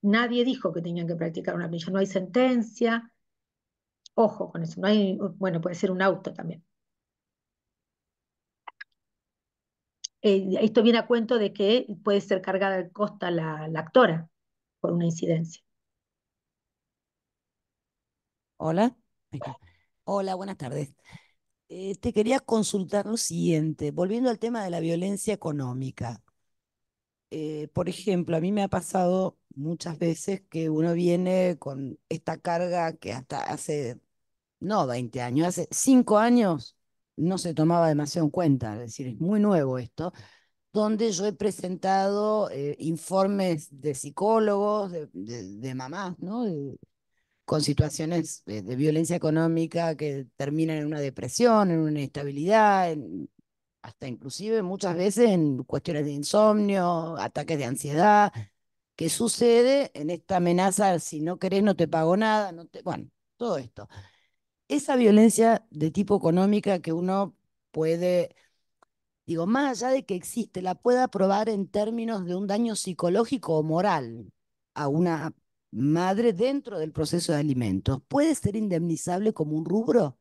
D: Nadie dijo que tenían que practicar una planilla, no hay sentencia, ojo con eso, no hay, bueno, puede ser un auto también. Eh, esto viene a cuento de que puede ser cargada de costa la, la actora por una incidencia.
F: Hola. Hola, buenas tardes. Eh, te quería consultar lo siguiente, volviendo al tema de la violencia económica. Eh, por ejemplo, a mí me ha pasado muchas veces que uno viene con esta carga que hasta hace, no 20 años, hace 5 años no se tomaba demasiado en cuenta, es decir, es muy nuevo esto, donde yo he presentado eh, informes de psicólogos, de, mamás, ¿no? con situaciones de, violencia económica que terminan en una depresión, en una inestabilidad, hasta inclusive muchas veces en cuestiones de insomnio, ataques de ansiedad, que sucede en esta amenaza, si no querés no te pago nada, no bueno, todo esto. Esa violencia de tipo económica que uno puede, digo, más allá de que existe, la pueda probar en términos de un daño psicológico o moral a una madre dentro del proceso de alimentos, ¿puede ser indemnizable como un rubro?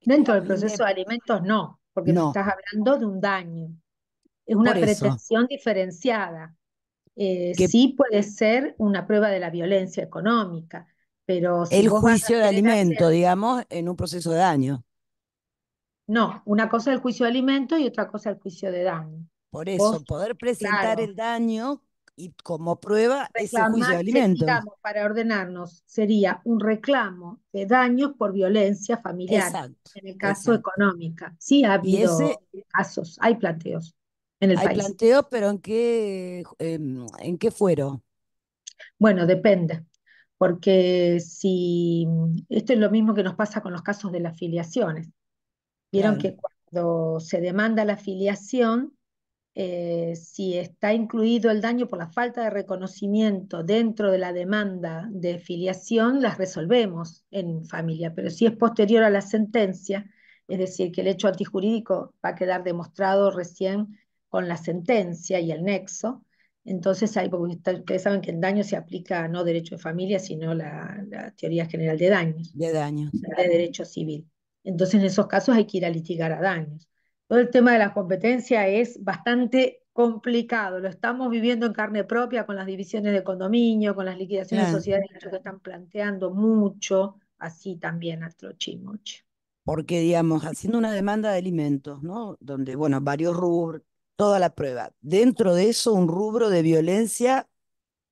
F: Dentro del proceso
D: de alimentos no, porque no. estás hablando de un daño. Es una pretensión diferenciada. Eh, sí puede ser una prueba de la violencia económica, pero... el juicio de
F: alimento, digamos, en un proceso de daño.
D: No, una cosa es el juicio de alimento y otra cosa es el juicio de daño.
F: Por eso, poder presentar el daño y como prueba ese juicio de alimentos.
D: Para ordenarnos, sería un reclamo de daños por violencia familiar, en el caso
F: económica. Sí, ha habido
D: casos, hay planteos en el hay país. Hay
F: planteos, pero ¿en qué, em, ¿en qué fuero?
D: Bueno, depende. Porque si esto es lo mismo que nos pasa con los casos de las filiaciones. Vieron que cuando se demanda la filiación, eh, si está incluido el daño por la falta de reconocimiento dentro de la demanda de filiación, las resolvemos en familia, pero si es posterior a la sentencia, es decir, que el hecho antijurídico va a quedar demostrado recién con la sentencia y el nexo, entonces hay, porque ustedes saben que el daño se aplica no derecho de familia, sino la, la teoría general de daños. De daños. De derecho civil. Entonces en esos casos hay que ir a litigar a daños todo el tema de la competencia es bastante complicado. Lo estamos viviendo en carne propia con las divisiones de condominio, con las liquidaciones sociales de sociedades que están planteando mucho, así también a trochimoche.
F: Porque, digamos, haciendo una demanda de alimentos, ¿no? Donde, bueno, varios rubros, toda la prueba. Dentro de eso, un rubro de violencia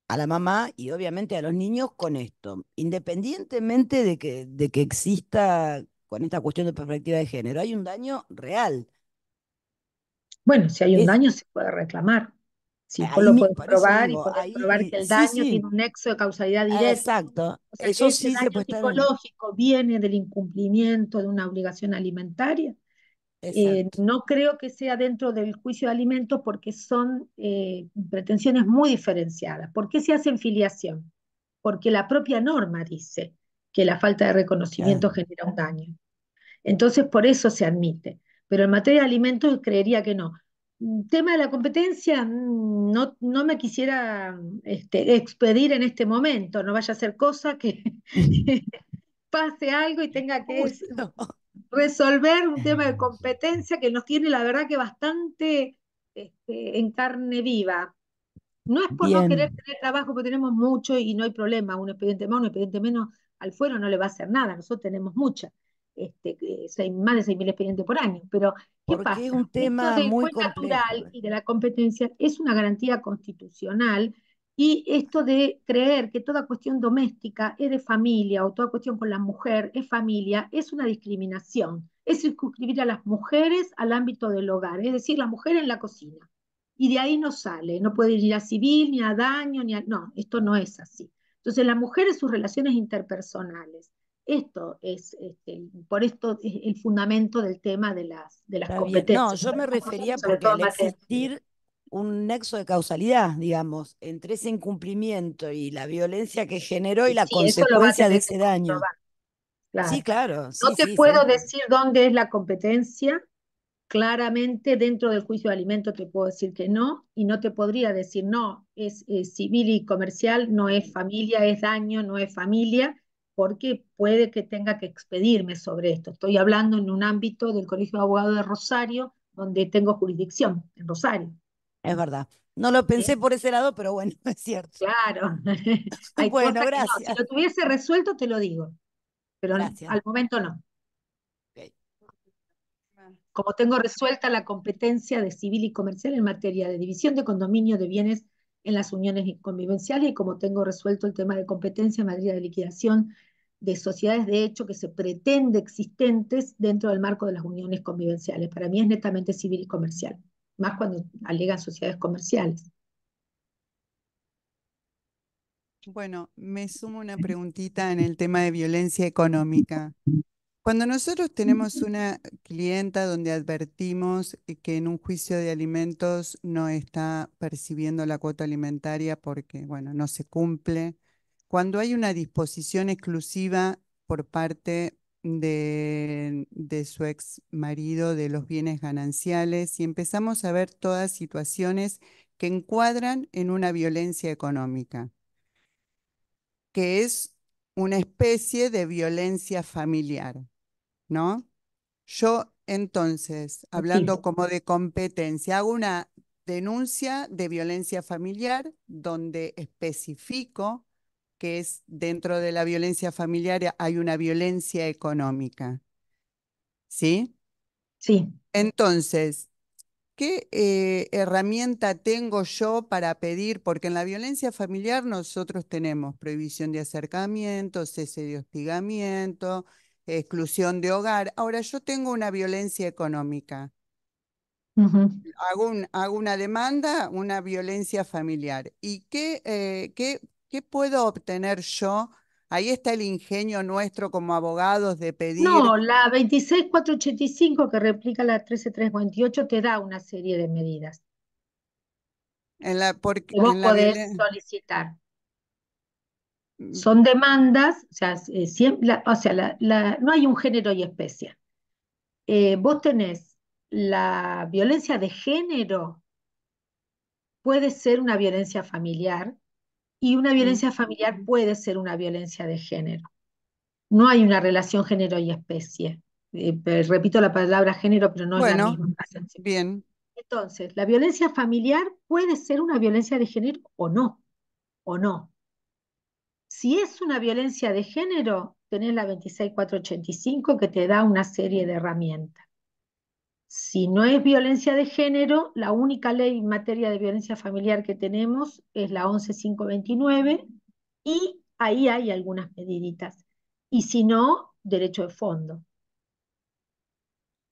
F: a la mamá y obviamente a los niños con esto. Independientemente de que, de que exista con esta cuestión de perspectiva de género, hay un daño real bueno, si hay un daño se puede reclamar.
D: Si lo puedes probar y puedes probar que el daño tiene un
F: nexo de causalidad ah, directa. Exacto.
D: Eso daño psicológico viene del incumplimiento de una obligación alimentaria. Eh, no creo que sea dentro del juicio de alimentos porque son eh, pretensiones muy diferenciadas. ¿Por qué se hace en filiación? Porque la propia norma dice que la falta de reconocimiento genera un daño. Entonces, por eso se admite pero en materia de alimentos creería que no. Tema de la competencia, mm, no, no me quisiera este, expedir en este momento, no vaya a ser cosa que pase algo y tenga que resolver un tema de competencia que nos tiene la verdad que bastante este, en carne viva. No es por no querer tener trabajo, porque tenemos mucho y no hay problema, un expediente más, un expediente menos, al fuero no le va a hacer nada, nosotros tenemos mucha este, seis, más de 6.000 expedientes por año. Pero, ¿qué Porque Es un tema muy natural eh. y de la competencia es una garantía constitucional y esto de creer que toda cuestión doméstica es de familia o toda cuestión con la mujer es familia es una discriminación. Es circunscribir a las mujeres al ámbito del hogar, es decir, la mujer en la cocina. Y de ahí no sale, no puede ir a civil, ni a daño, ni No, esto no es así. Entonces, la mujer en sus relaciones interpersonales, esto es, este, por esto es el fundamento del tema de las, de las competencias. No, yo me refería porque al existir
F: un nexo de causalidad, digamos, entre ese incumplimiento y la violencia que generó y la consecuencia de ese daño. Claro. Sí, claro. no te puedo decir dónde es la
D: competencia. Claramente dentro del juicio de alimento te puedo decir que no y no te podría decir no, es civil y comercial, no es familia, es daño, no es familia porque puede que tenga que expedirme sobre esto. Estoy hablando en un ámbito del Colegio de Abogados de Rosario, donde tengo jurisdicción, en Rosario. Es verdad. No lo pensé ¿Eh? por ese lado, pero bueno, es cierto. Claro. bueno, gracias. Si lo tuviese resuelto, te lo digo. Pero al momento no. Como tengo resuelta la competencia de civil y comercial en materia de división de condominio de bienes en las uniones convivenciales y como tengo resuelto el tema de competencia en materia de liquidación de sociedades de hecho que se pretende existentes dentro del marco de las uniones convivenciales. Para mí es netamente civil y comercial, más cuando alegan sociedades comerciales.
G: Bueno, me sumo una preguntita en el tema de violencia económica. Cuando nosotros tenemos una clienta donde advertimos que en un juicio de alimentos no está percibiendo la cuota alimentaria porque, bueno, no se cumple, cuando hay una disposición exclusiva por parte de, de su ex marido de los bienes gananciales y empezamos a ver todas situaciones que encuadran en una violencia económica, que es una especie de violencia familiar, ¿no? Yo entonces, hablando como de competencia, hago una denuncia de violencia familiar donde especifico que es dentro de la violencia familiar hay una violencia económica. ¿Sí? Sí. Entonces, ¿qué eh, herramienta tengo yo para pedir? Porque en la violencia familiar nosotros tenemos prohibición de acercamiento, cese de hostigamiento, exclusión de hogar. Ahora yo tengo una violencia económica.
E: hago,
G: una demanda, una violencia familiar. ¿Y qué eh, puedo obtener yo Ahí está el ingenio nuestro como abogados de pedir. No, la
D: 26485 que replica la 13328 te da una serie de medidas.
G: En la, porque, vos podés solicitar.
D: Mm. Son demandas, o sea, no hay un género y especie. Eh, vos tenés la violencia de género, puede ser una violencia familiar, y una mm. violencia familiar puede ser una violencia de género. No hay una relación género y especie. Eh, repito la palabra género, pero no es la misma. Bien. Entonces, la violencia familiar puede ser una violencia de género o no, o no. Si es una violencia de género, tenés la 26485 que te da una serie de herramientas si no es violencia de género, la única ley en materia de violencia familiar que tenemos es la 11529 y ahí hay algunas medidas. Y si no, derecho de fondo.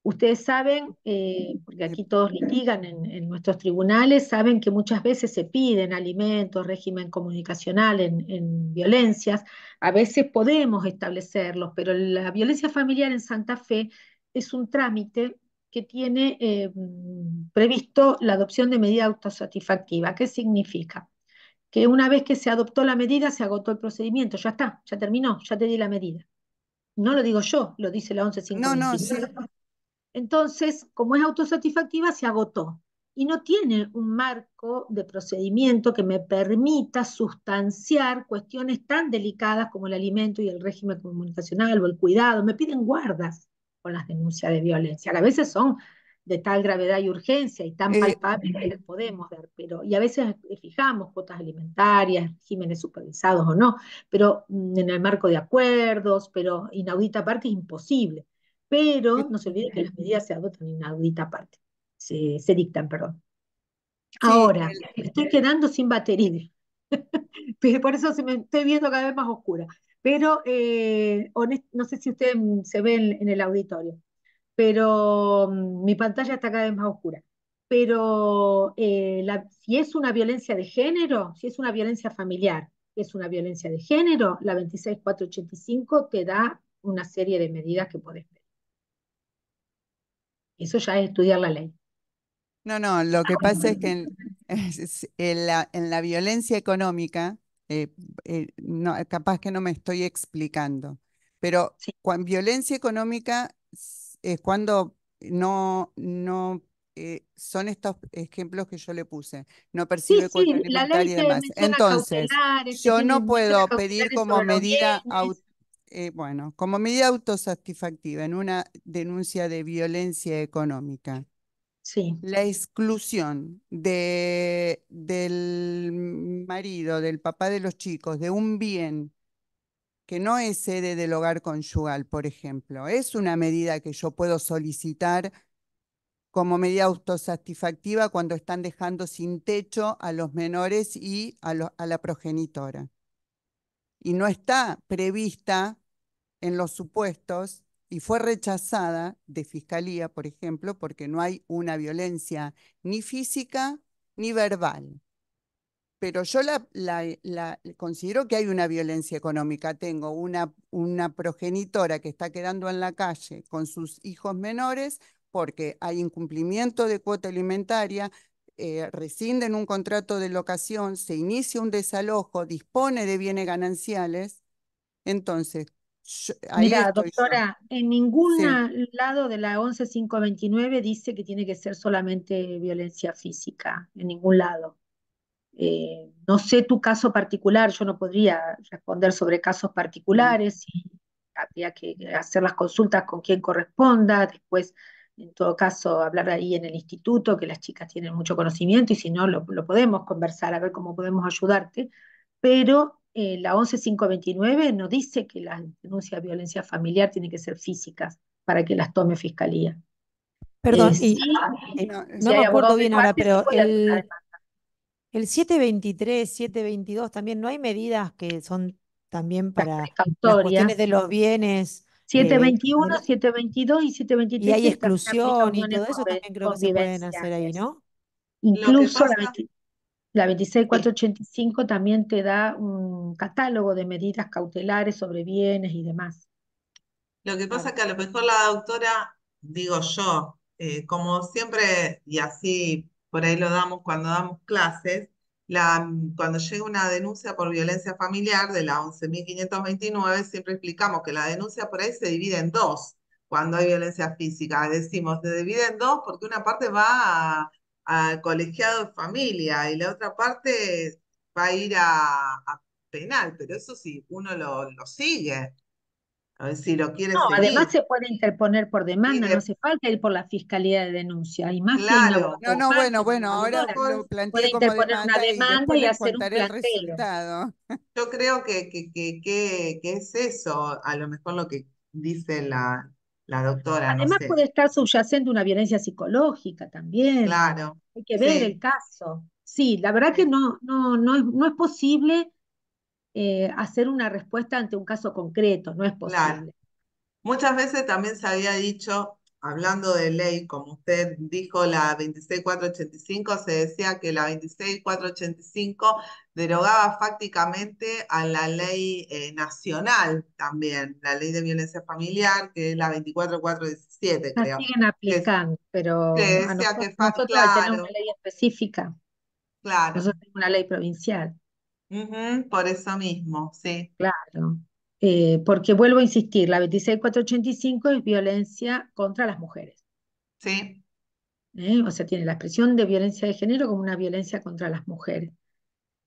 D: Ustedes saben, eh, porque aquí todos litigan en, nuestros tribunales, saben que muchas veces se piden alimentos, régimen comunicacional en, en violencias. A veces podemos establecerlos, pero la violencia familiar en Santa Fe es un trámite tiene eh, previsto la adopción de medida autosatisfactiva. ¿Qué significa? Que una vez que se adoptó la medida, se agotó el procedimiento, ya está, ya terminó, ya te di la medida. No lo digo yo, lo dice la 11.55. No, no, Entonces, como es autosatisfactiva, se agotó y no tiene un marco de procedimiento que me permita sustanciar cuestiones tan delicadas como el alimento y el régimen comunicacional o el cuidado. Me piden guardas con las denuncias de violencia, a veces son de tal gravedad y urgencia y tan eh, palpables que eh. las podemos dar, pero, y a veces eh, fijamos cuotas alimentarias, regímenes supervisados o no, pero mm, en el marco de acuerdos, pero inaudita parte es imposible. Pero no se olvide que las medidas se adoptan inaudita parte, se, dictan, perdón. Ahora, estoy quedando sin batería, por eso se me estoy viendo cada vez más oscura pero eh, no sé si ustedes mm, se ven en el auditorio, pero mm, mi pantalla está cada vez más oscura. Pero eh, si es una violencia de género, si es una violencia familiar, es una violencia de género, la 26485 te da una serie de medidas que podés ver
G: Eso ya es estudiar la ley. No, no, lo que ah, pasa es que en la violencia económica, eh, eh capaz que no me estoy explicando, pero violencia económica es cuando no, no eh, son estos ejemplos que yo le puse, no percibe sí, sí, la y demás. Entonces, yo no puedo pedir como medida eh, bueno, como medida autosatisfactiva en una denuncia de violencia económica la exclusión del marido, del papá de los chicos, de un bien que no es sede del hogar conyugal, por ejemplo, es una medida que yo puedo solicitar como medida autosatisfactiva cuando están dejando sin techo a los menores y a la progenitora. Y no está prevista en los supuestos y fue rechazada de fiscalía, por ejemplo, porque no hay una violencia ni física ni verbal. Pero yo la, considero que hay una violencia económica. Tengo una, progenitora que está quedando en la calle con sus hijos menores porque hay incumplimiento de cuota alimentaria, eh, rescinden un contrato de locación, se inicia un desalojo, dispone de bienes gananciales. Entonces, Mira, doctora,
D: en ningún lado de la 11529 dice que tiene que ser solamente violencia física, en ningún lado. Eh, no sé tu caso particular, yo no podría responder sobre casos particulares, mm. habría que hacer las consultas con quien corresponda, después, en todo caso, hablar ahí en el instituto, que las chicas tienen mucho conocimiento y si no, lo, lo podemos conversar, a ver cómo podemos ayudarte, pero eh, la 11529 nos dice que las denuncias de violencia familiar tienen que ser físicas para que las tome fiscalía. Perdón, y,
C: este, no, eh, me acuerdo bien ahora, pero el, 723, 722 también, ¿no hay medidas que son también para las, de los bienes? 721, eh, 722 y 723. Y hay exclusión y todo eso también creo que se pueden hacer ahí, ¿no? Incluso la
D: la 26485 también te da un catálogo de medidas cautelares sobre bienes y demás.
E: Lo que pasa es que a lo mejor la doctora, digo yo, eh, como siempre, y así por ahí lo damos cuando damos clases, la, cuando llega una denuncia por violencia familiar de la 11.529, siempre explicamos que la denuncia por ahí se divide en dos cuando hay violencia física. Decimos, se divide en dos porque una parte va a a colegiado de familia y la otra parte va a ir a, penal, pero eso sí, uno lo, sigue. A ver si lo quiere no, además
D: se puede interponer por demanda, no hace falta ir por la fiscalía de denuncia. Y más claro, no, no, bueno, bueno, ahora puede como interponer una
E: demanda y, hacer un resultado. Yo creo que que, que es eso, a lo mejor lo que dice la, la doctora. Además puede
G: estar
D: subyacente una violencia psicológica también. Claro. Hay que ver el caso. Sí, la verdad que no, no, no, es, no es posible eh, hacer una respuesta ante un caso
E: concreto, no es posible. Muchas veces también se había dicho hablando de ley, como usted dijo, la 26485, se decía que la 26485 derogaba fácticamente a la ley eh, nacional también, la ley de violencia familiar, que es la 24417, creo. La siguen aplicando,
D: pero decía que una ley específica. Claro. Nosotros tenemos una ley provincial.
E: por eso mismo, sí.
D: Claro. Eh, porque vuelvo a insistir, la 26485 es violencia contra las mujeres. Sí. ¿Eh? O sea, tiene la expresión de violencia de género como una violencia contra las mujeres.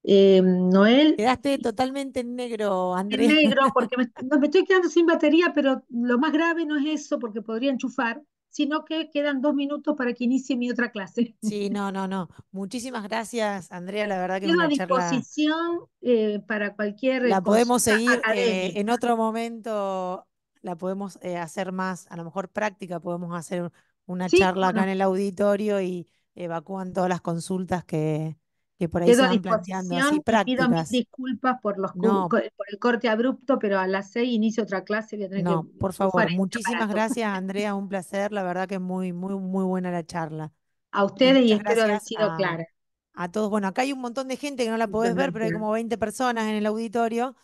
C: Eh, Noel. Quedaste totalmente en negro, Andrés. En negro, porque me,
D: me, estoy quedando sin batería, pero lo más grave no es eso, porque podría enchufar sino que
C: quedan dos minutos para que inicie mi otra clase. Sí, no, no, no. Muchísimas gracias, Andrea. La verdad que es una charla...
D: disposición eh, para cualquier. Eh, la podemos seguir eh, en
C: otro momento, la podemos hacer más, a lo mejor práctica, podemos hacer una charla acá en el auditorio y evacúan todas las consultas que, por ahí Quedo planteando Pido mis
D: disculpas por, los por el corte abrupto, pero a las seis inicio
C: otra clase. Voy a tener no, por favor, este muchísimas gracias Andrea, un placer, la verdad que es muy, muy, muy buena la charla. A ustedes y, espero haber sido clara. A todos, bueno, acá hay un montón de gente que no la podés ver, pero hay como 20 personas en el auditorio.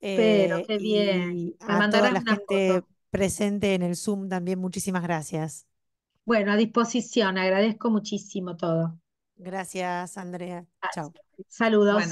C: pero eh, qué bien. a la gente presente en el Zoom también, muchísimas gracias. Bueno, a disposición, agradezco muchísimo todo. Gracias, Andrea. Chao.
A: Saludos.